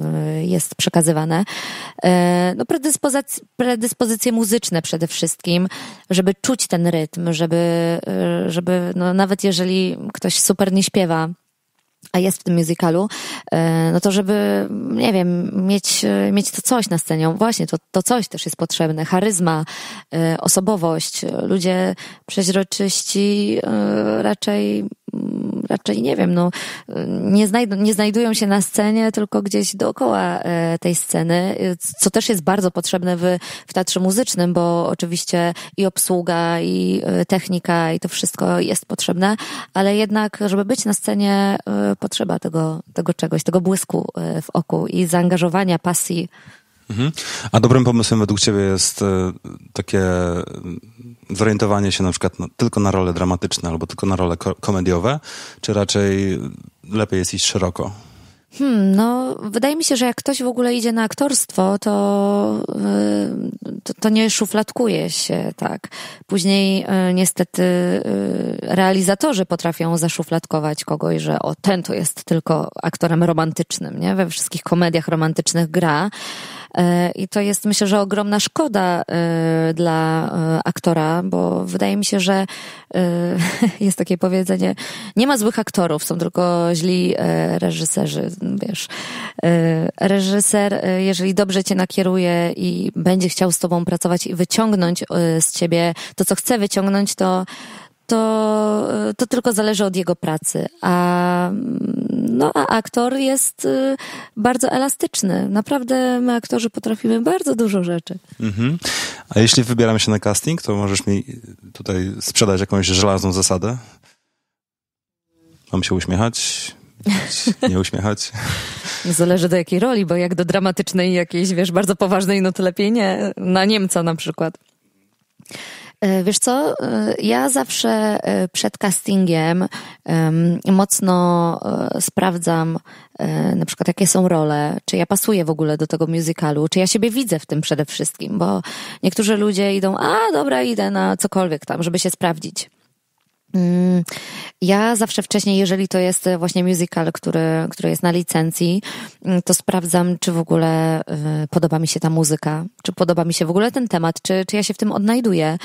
jest przekazywane. No predyspozycje, predyspozycje muzyczne przede wszystkim, żeby czuć ten rytm, żeby, żeby no, nawet jeżeli ktoś super nie śpiewa, a jest w tym musicalu, e, no to żeby, nie wiem, mieć, e, mieć to coś na scenie. Właśnie, to, to coś też jest potrzebne. Charyzma, e, osobowość. Ludzie przeźroczyści raczej mm, raczej nie wiem, no, nie, znajd nie znajdują się na scenie, tylko gdzieś dookoła e, tej sceny, co też jest bardzo potrzebne w, w teatrze muzycznym, bo oczywiście i obsługa, i e, technika, i to wszystko jest potrzebne, ale jednak, żeby być na scenie, e, potrzeba tego, tego czegoś, tego błysku w oku i zaangażowania, pasji. Mhm. A dobrym pomysłem według ciebie jest e, takie mm, zorientowanie się na przykład no, tylko na role dramatyczne albo tylko na role ko komediowe, czy raczej lepiej jest iść szeroko? Hmm, no, wydaje mi się, że jak ktoś w ogóle idzie na aktorstwo, to, e, to, to nie szufladkuje się, tak. Później e, niestety realizatorzy potrafią zaszufladkować kogoś, że o, ten to jest tylko aktorem romantycznym, nie? We wszystkich komediach romantycznych gra. E, I to jest myślę, że ogromna szkoda e, dla e, aktora, bo wydaje mi się, że jest takie powiedzenie, nie ma złych aktorów, są tylko źli reżyserzy, wiesz. Reżyser, jeżeli dobrze cię nakieruje i będzie chciał z tobą pracować i wyciągnąć z ciebie to, co chce wyciągnąć, to to, to tylko zależy od jego pracy. A no a aktor jest y, bardzo elastyczny. Naprawdę my aktorzy potrafimy bardzo dużo rzeczy. Mhm. A jeśli wybieramy się na casting, to możesz mi tutaj sprzedać jakąś żelazną zasadę? Mam się uśmiechać? Nie uśmiechać? No, zależy do jakiej roli, bo jak do dramatycznej jakiejś, wiesz, bardzo poważnej, no to lepiej nie. Na Niemca na przykład. E, wiesz co, e, ja zawsze e, przed castingiem mocno sprawdzam na przykład jakie są role, czy ja pasuję w ogóle do tego musicalu, czy ja siebie widzę w tym przede wszystkim, bo niektórzy ludzie idą, a dobra, idę na cokolwiek tam, żeby się sprawdzić. Mm, ja zawsze wcześniej, jeżeli to jest e, właśnie musical, który, który jest na licencji, mm, to sprawdzam, czy w ogóle e, podoba mi się ta muzyka, czy podoba mi się w ogóle ten temat, czy, czy ja się w tym odnajduję.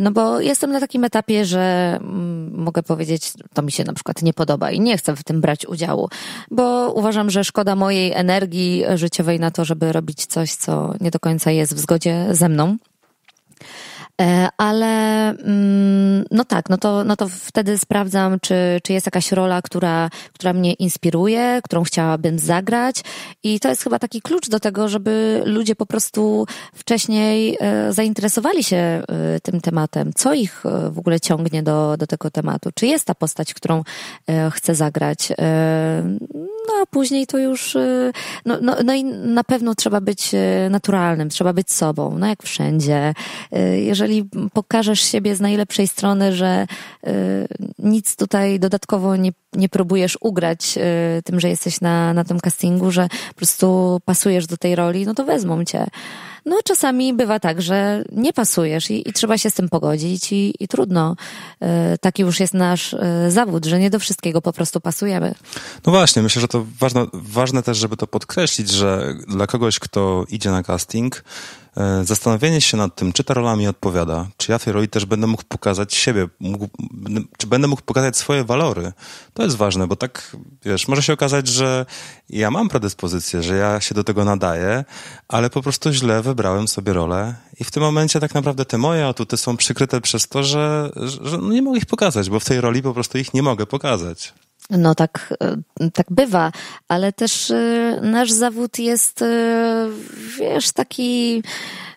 No bo jestem na takim etapie, że mm, mogę powiedzieć, to mi się na przykład nie podoba i nie chcę w tym brać udziału, bo uważam, że szkoda mojej energii życiowej na to, żeby robić coś, co nie do końca jest w zgodzie ze mną. E, ale mm, no tak, no to, no to wtedy sprawdzam, czy, czy jest jakaś rola, która, która mnie inspiruje, którą chciałabym zagrać. I to jest chyba taki klucz do tego, żeby ludzie po prostu wcześniej e, zainteresowali się e, tym tematem. Co ich w ogóle ciągnie do, do tego tematu? Czy jest ta postać, którą chcę zagrać? no a później to już, y, no, no, no i na pewno trzeba być y, naturalnym, trzeba być sobą, no jak wszędzie. Y, jeżeli pokażesz siebie z najlepszej strony, że nic tutaj dodatkowo nie, nie próbujesz ugrać tym, że jesteś na, na tym castingu, że po prostu pasujesz do tej roli, no to wezmą cię. No czasami bywa tak, że nie pasujesz i, i trzeba się z tym pogodzić i, i trudno. E, taki już jest nasz e, zawód, że nie do wszystkiego po prostu pasujemy. No właśnie, myślę, że to ważne, ważne też, żeby to podkreślić, że dla kogoś, kto idzie na casting, E, zastanowienie się nad tym, czy ta rola mi odpowiada, czy ja w tej roli też będę mógł pokazać siebie, mógł, czy będę mógł pokazać swoje walory. To jest ważne, bo tak, wiesz, może się okazać, że ja mam predyspozycję, że ja się do tego nadaję, ale po prostu źle wybrałem sobie rolę i w tym momencie tak naprawdę te moje atuty są przykryte przez to, że, że no nie mogę ich pokazać, bo w tej roli po prostu ich nie mogę pokazać. No tak, e, tak bywa, ale też e, nasz zawód jest, e, wiesz, taki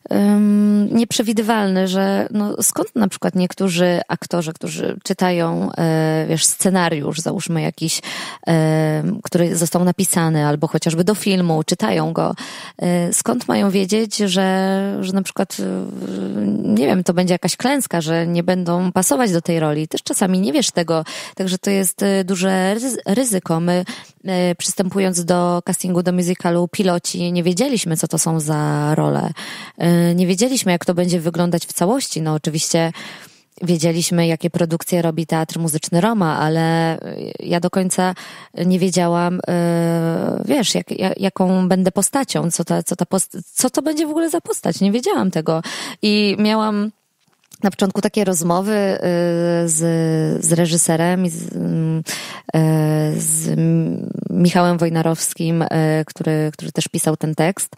um, nieprzewidywalny, że no, skąd na przykład niektórzy aktorzy, którzy czytają e, wiesz, scenariusz, załóżmy jakiś, e, który został napisany, albo chociażby do filmu, czytają go, e, skąd mają wiedzieć, że, że na przykład, e, nie wiem, to będzie jakaś klęska, że nie będą pasować do tej roli. Też czasami nie wiesz tego, także to jest e, duże ryzyko. My E, przystępując do castingu do musicalu piloci nie wiedzieliśmy, co to są za role. E, nie wiedzieliśmy, jak to będzie wyglądać w całości. No oczywiście wiedzieliśmy, jakie produkcje robi Teatr Muzyczny Roma, ale e, ja do końca nie wiedziałam, wiesz, jak, jaką będę postacią, co, ta, co, ta post- co to będzie w ogóle za postać. Nie wiedziałam tego. I miałam na początku takie rozmowy y, z, z reżyserem, z, y, y, z Michałem Wojnarowskim, który, który też pisał ten tekst.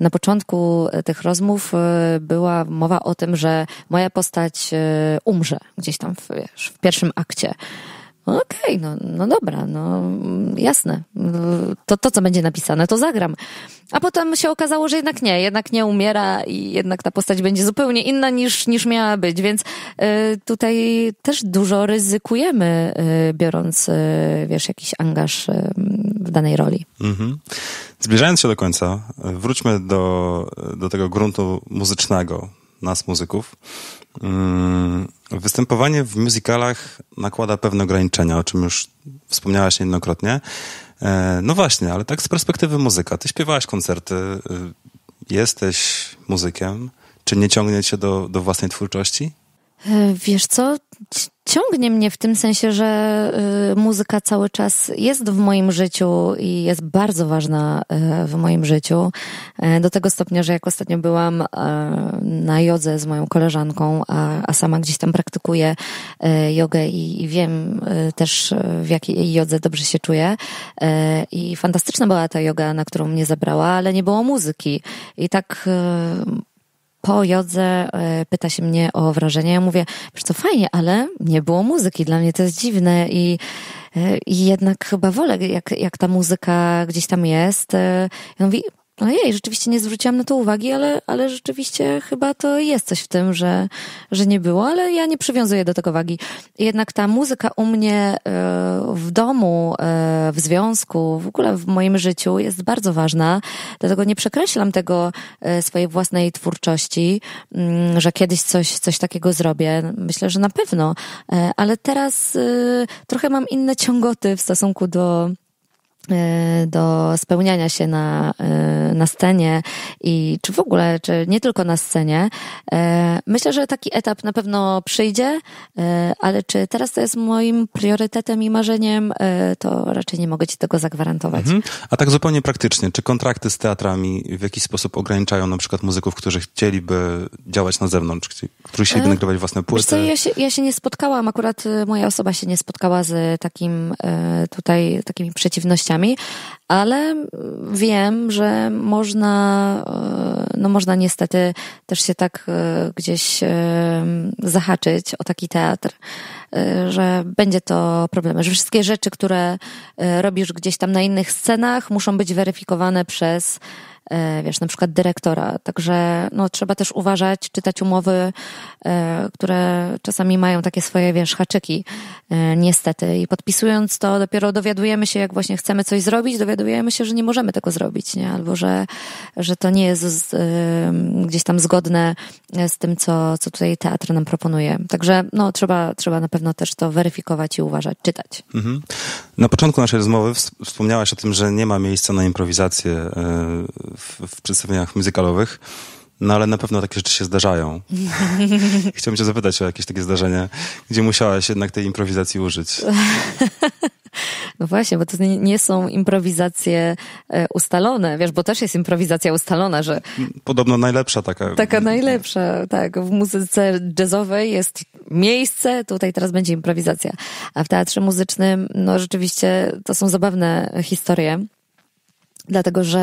Na początku tych rozmów była mowa o tym, że moja postać umrze gdzieś tam w, wiesz, w pierwszym akcie. No okej, okay, no, no dobra, no jasne. To, to, co będzie napisane, to zagram. A potem się okazało, że jednak nie, jednak nie umiera i jednak ta postać będzie zupełnie inna niż, niż miała być, więc y, tutaj też dużo ryzykujemy, y, biorąc, y, wiesz, jakiś angaż y, w danej roli. Mhm. Zbliżając się do końca, wróćmy do, do tego gruntu muzycznego, nas, muzyków. Yy, występowanie w musicalach nakłada pewne ograniczenia, o czym już wspomniałaś niejednokrotnie. Yy, no właśnie, ale tak z perspektywy muzyka. Ty śpiewałaś koncerty, yy, jesteś muzykiem. Czy nie ciągnie cię do, do własnej twórczości? E, wiesz co, ciągnie mnie w tym sensie, że y, muzyka cały czas jest w moim życiu i jest bardzo ważna y, w moim życiu. Y, do tego stopnia, że jak ostatnio byłam na jodze z moją koleżanką, a, a sama gdzieś tam praktykuję jogę i, i wiem też w jakiej jodze dobrze się czuję. I fantastyczna była ta joga, na którą mnie zabrała, ale nie było muzyki. I tak po jodze e, pyta się mnie o wrażenia. Ja mówię, że co, fajnie, ale nie było muzyki. Dla mnie to jest dziwne i, e, i jednak chyba wolę, jak, jak ta muzyka gdzieś tam jest. E, ja mówię, no jej rzeczywiście nie zwróciłam na to uwagi, ale, ale rzeczywiście chyba to jest coś w tym, że, że nie było, ale ja nie przywiązuję do tego wagi. Jednak ta muzyka u mnie e, w domu, e, w związku, w ogóle w moim życiu jest bardzo ważna, dlatego nie przekreślam tego e, swojej własnej twórczości, mm, że kiedyś coś, coś takiego zrobię. Myślę, że na pewno, ale teraz trochę mam inne ciągoty w stosunku do E, do spełniania się na, e, na scenie i czy w ogóle, czy nie tylko na scenie. E, myślę, że taki etap na pewno przyjdzie, ale czy teraz to jest moim priorytetem i marzeniem, to raczej nie mogę Ci tego zagwarantować. Mhm. A tak zupełnie praktycznie, czy kontrakty z teatrami w jakiś sposób ograniczają na przykład muzyków, którzy chcieliby działać na zewnątrz, którzy chcieliby nagrywać własne płyty? Co, ja, się, ja się nie spotkałam, akurat moja osoba się nie spotkała z takim tutaj, takimi przeciwnościami ale wiem, że można, e, no można niestety też się tak e, gdzieś e, zahaczyć o taki teatr, że będzie to problem, że wszystkie rzeczy, które robisz gdzieś tam na innych scenach, muszą być weryfikowane przez E, wiesz, na przykład dyrektora. Także no, trzeba też uważać, czytać umowy, e, które czasami mają takie swoje, wiesz, haczyki, e, niestety. I podpisując to, dopiero dowiadujemy się, jak właśnie chcemy coś zrobić, dowiadujemy się, że nie możemy tego zrobić, nie? Albo, że, że to nie jest z, gdzieś tam zgodne z tym, co, co tutaj teatr nam proponuje. Także no, trzeba, trzeba na pewno też to weryfikować i uważać, czytać. Mhm. Na początku naszej rozmowy wspomniałaś o tym, że nie ma miejsca na improwizację w, w przedstawieniach muzykalowych. No ale na pewno takie rzeczy się zdarzają. Chciałbym cię zapytać o jakieś takie zdarzenie, gdzie musiałaś jednak tej improwizacji użyć. No właśnie, bo to nie, nie są improwizacje e, ustalone, wiesz, bo też jest improwizacja ustalona, że... Podobno najlepsza taka. Taka najlepsza, tak. W muzyce jazzowej jest miejsce, tutaj teraz będzie improwizacja. A w teatrze muzycznym, no rzeczywiście to są zabawne historie dlatego że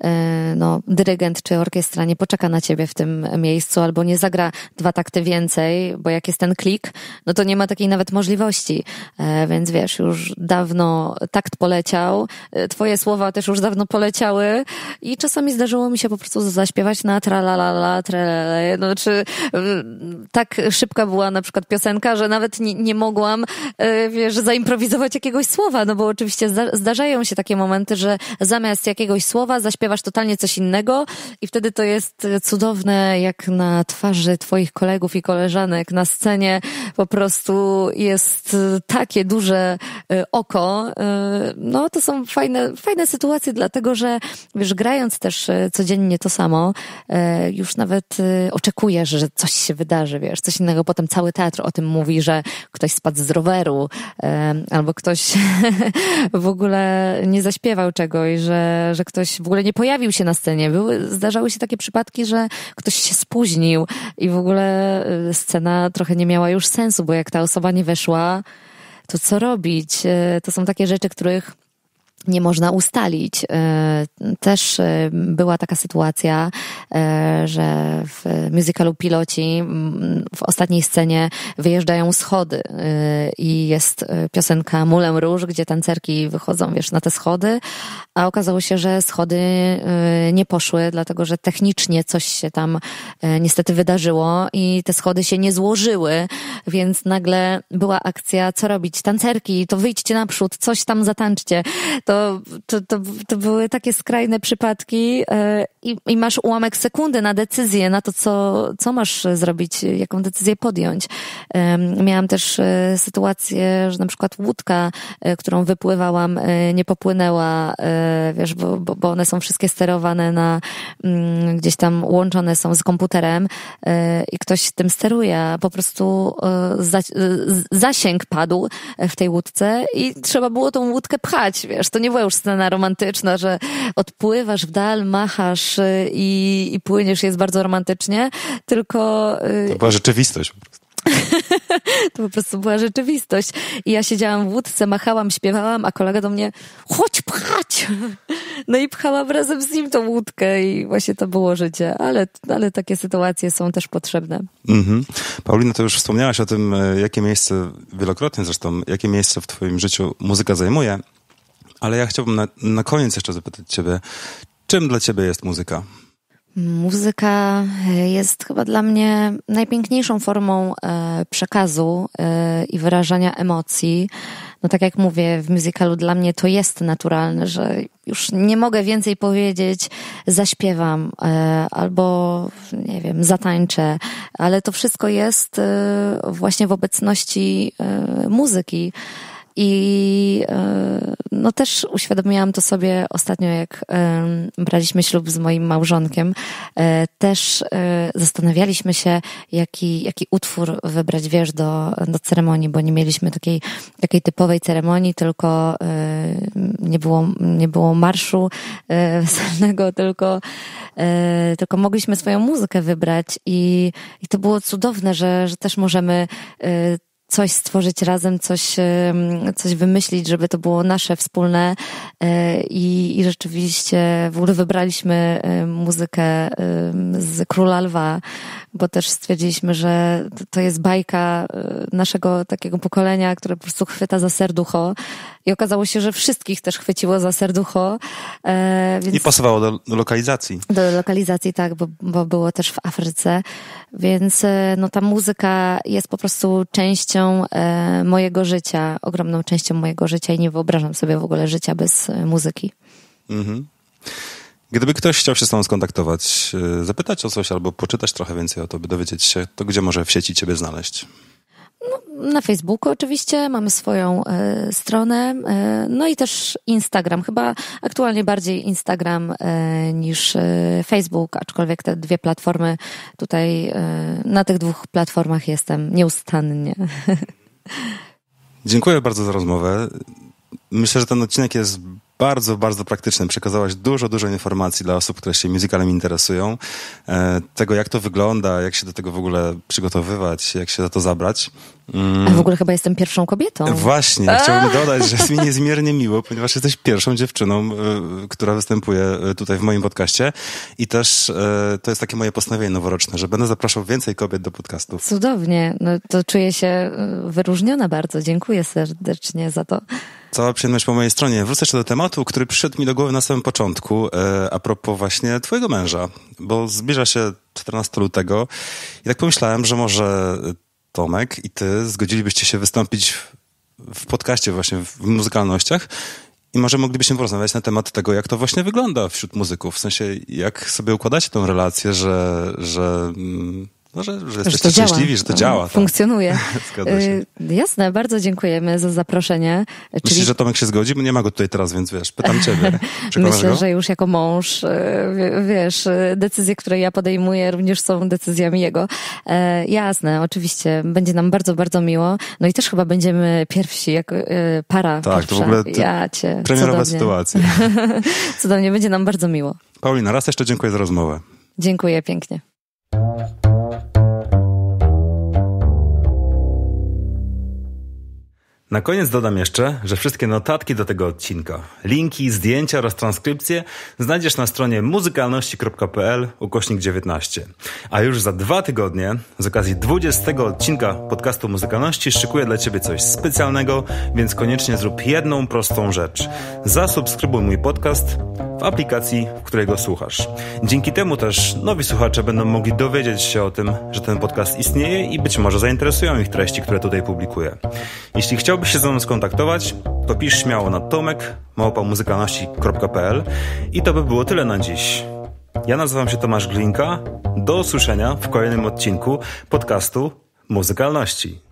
e, no, dyrygent czy orkiestra nie poczeka na ciebie w tym miejscu albo nie zagra dwa takty więcej, bo jak jest ten klik, no to nie ma takiej nawet możliwości. E, więc wiesz, już dawno takt poleciał, e, twoje słowa też już dawno poleciały i czasami zdarzyło mi się po prostu zaśpiewać na tralalala, tralalala, no czy mm, tak szybka była na przykład piosenka, że nawet nie, nie mogłam, wiesz, zaimprowizować jakiegoś słowa, no bo oczywiście zdarzają się takie momenty, że zamiast zamiast jakiegoś słowa zaśpiewasz totalnie coś innego i wtedy to jest cudowne, jak na twarzy twoich kolegów i koleżanek na scenie po prostu jest e, takie duże e, oko. E, no to są fajne, fajne sytuacje, dlatego że wiesz, grając też codziennie to samo, już nawet oczekujesz, że coś się wydarzy, wiesz, coś innego. Potem cały teatr o tym mówi, że ktoś spadł z roweru albo ktoś w ogóle nie zaśpiewał czegoś, że że, ktoś w ogóle nie pojawił się na scenie. Były, zdarzały się takie przypadki, że ktoś się spóźnił i w ogóle y, scena trochę nie miała już sensu, bo jak ta osoba nie weszła, to co robić? Y, to są takie rzeczy, których nie można ustalić. E, też e, była taka sytuacja, e, że w musicalu Piloci w ostatniej scenie wyjeżdżają schody i jest piosenka Mulem Róż, gdzie tancerki wychodzą, wiesz, na te schody, a okazało się, że schody nie poszły, dlatego że technicznie coś się tam niestety wydarzyło i te schody się nie złożyły, więc nagle była akcja, co robić? Tancerki, to wyjdźcie naprzód, coś tam zatańczcie. To to, to, to, to były takie skrajne przypadki e, i, i, masz ułamek sekundy na decyzję, na to, co, co masz zrobić, jaką decyzję podjąć. Miałam też e, sytuację, że na przykład łódka, e, którą wypływałam, nie popłynęła, wiesz, bo, bo one są wszystkie sterowane na, mm, gdzieś tam łączone są z komputerem i ktoś tym steruje. Po prostu zasięg padł w tej łódce i trzeba było tą łódkę pchać, wiesz, to nie była już scena romantyczna, że odpływasz w dal, machasz y, i, i płyniesz, jest bardzo romantycznie, tylko... Y, to była rzeczywistość po prostu. to po prostu była rzeczywistość. I ja siedziałam w łódce, machałam, śpiewałam, a kolega do mnie, chodź pchać! No i pchałam razem z nim tą łódkę i właśnie to było życie. Ale, ale takie sytuacje są też potrzebne. Mhm. Paulina, to już wspomniałaś o tym, y, jakie miejsce, wielokrotnie zresztą, jakie miejsce w twoim życiu muzyka zajmuje. Ale ja chciałbym na, na koniec jeszcze zapytać Ciebie, czym dla Ciebie jest muzyka? Muzyka e, jest chyba dla mnie najpiękniejszą formą e, przekazu e, i wyrażania emocji. No tak jak mówię, w musicalu dla mnie to jest naturalne, że już nie mogę więcej powiedzieć, zaśpiewam albo, nie wiem, zatańczę, ale to wszystko jest właśnie w obecności muzyki. I e, no też uświadomiłam to sobie ostatnio, jak braliśmy ślub z moim małżonkiem. E, też e, zastanawialiśmy się, jaki, jaki utwór wybrać, wiesz, do, do ceremonii, bo nie mieliśmy takiej, takiej typowej ceremonii, tylko nie było, nie było marszu weselnego, tylko, tylko mogliśmy swoją muzykę wybrać i, i to było cudowne, że, że też możemy coś stworzyć razem, coś, coś wymyślić, żeby to było nasze wspólne e, i, i rzeczywiście w ogóle wybraliśmy muzykę z Króla Lwa, bo też stwierdziliśmy, że to jest bajka e, naszego takiego pokolenia, które po prostu chwyta za serducho i okazało się, że wszystkich też chwyciło za serducho. E, I pasowało do, lokalizacji. Do lokalizacji, tak, bo, bo było też w Afryce. Więc e, no, ta muzyka jest po prostu częścią e, mojego życia, ogromną częścią mojego życia i nie wyobrażam sobie w ogóle życia bez e, muzyki. Mhm. Gdyby ktoś chciał się z Tobą skontaktować, e, zapytać o coś albo poczytać trochę więcej o Tobie, dowiedzieć się, to gdzie może w sieci Ciebie znaleźć? na Facebooku oczywiście, mamy swoją e, stronę, e, no i też Instagram. Chyba aktualnie bardziej Instagram e, niż e, Facebook, aczkolwiek te dwie platformy tutaj, e, na tych dwóch platformach jestem nieustannie. Dziękuję bardzo za rozmowę. Myślę, że ten odcinek jest bardzo, bardzo praktycznym. Przekazałaś dużo, dużo informacji dla osób, które się muzykalem interesują. E, tego, jak to wygląda, jak się do tego w ogóle przygotowywać, jak się za to zabrać. Mm. A w ogóle chyba jestem pierwszą kobietą. Właśnie, A! chciałbym dodać, że jest mi niezmiernie miło, ponieważ jesteś pierwszą dziewczyną, e, która występuje e, tutaj w moim podcaście i też to jest takie moje postanowienie noworoczne, że będę zapraszał więcej kobiet do podcastu. Cudownie, no to czuję się wyróżniona bardzo. Dziękuję serdecznie za to cała przyjemność po mojej stronie. Wrócę jeszcze do tematu, który przyszedł mi do głowy na samym początku, e, a propos właśnie twojego męża, bo zbliża się 14 lutego i tak pomyślałem, że może e, Tomek i ty zgodzilibyście się wystąpić w podcaście właśnie w muzykalnościach i może moglibyśmy porozmawiać na temat tego, jak to właśnie wygląda wśród muzyków. W sensie, jak sobie układacie tą relację, że, że mm, no, że, że, że jesteście szczęśliwi, że to tak. działa. Tak. Funkcjonuje. Y, jasne, bardzo dziękujemy za zaproszenie. Czyli... Myślisz, że Tomek się zgodzi? Bo nie ma go tutaj teraz, więc wiesz, pytam ciebie. Myślę, go? że już jako mąż, y, wiesz, y, decyzje, które ja podejmuję również są decyzjami jego. E, jasne, oczywiście. Będzie nam bardzo, bardzo miło. No i też chyba będziemy pierwsi, jako para Tak, pierwsza. to w ogóle ja cię, premierowa cudownie. sytuacja. cudownie, będzie nam bardzo miło. Paulina, raz jeszcze dziękuję za rozmowę. Dziękuję pięknie. Na koniec dodam jeszcze, że wszystkie notatki do tego odcinka, linki, zdjęcia oraz transkrypcje znajdziesz na stronie muzykalności.pl ukośnik 19. A już za dwa tygodnie z okazji 20 odcinka podcastu Muzykalności szykuję dla Ciebie coś specjalnego, więc koniecznie zrób jedną prostą rzecz. Zasubskrybuj mój podcast w aplikacji, w której go słuchasz. Dzięki temu też nowi słuchacze będą mogli dowiedzieć się o tym, że ten podcast istnieje i być może zainteresują ich treści, które tutaj publikuję. Jeśli chciałbyś Chciałbyś się ze mną skontaktować? To pisz śmiało na tomek małpamuzykalności.pl i to by było tyle na dziś. Ja nazywam się Tomasz Glinka. Do usłyszenia w kolejnym odcinku podcastu Muzykalności.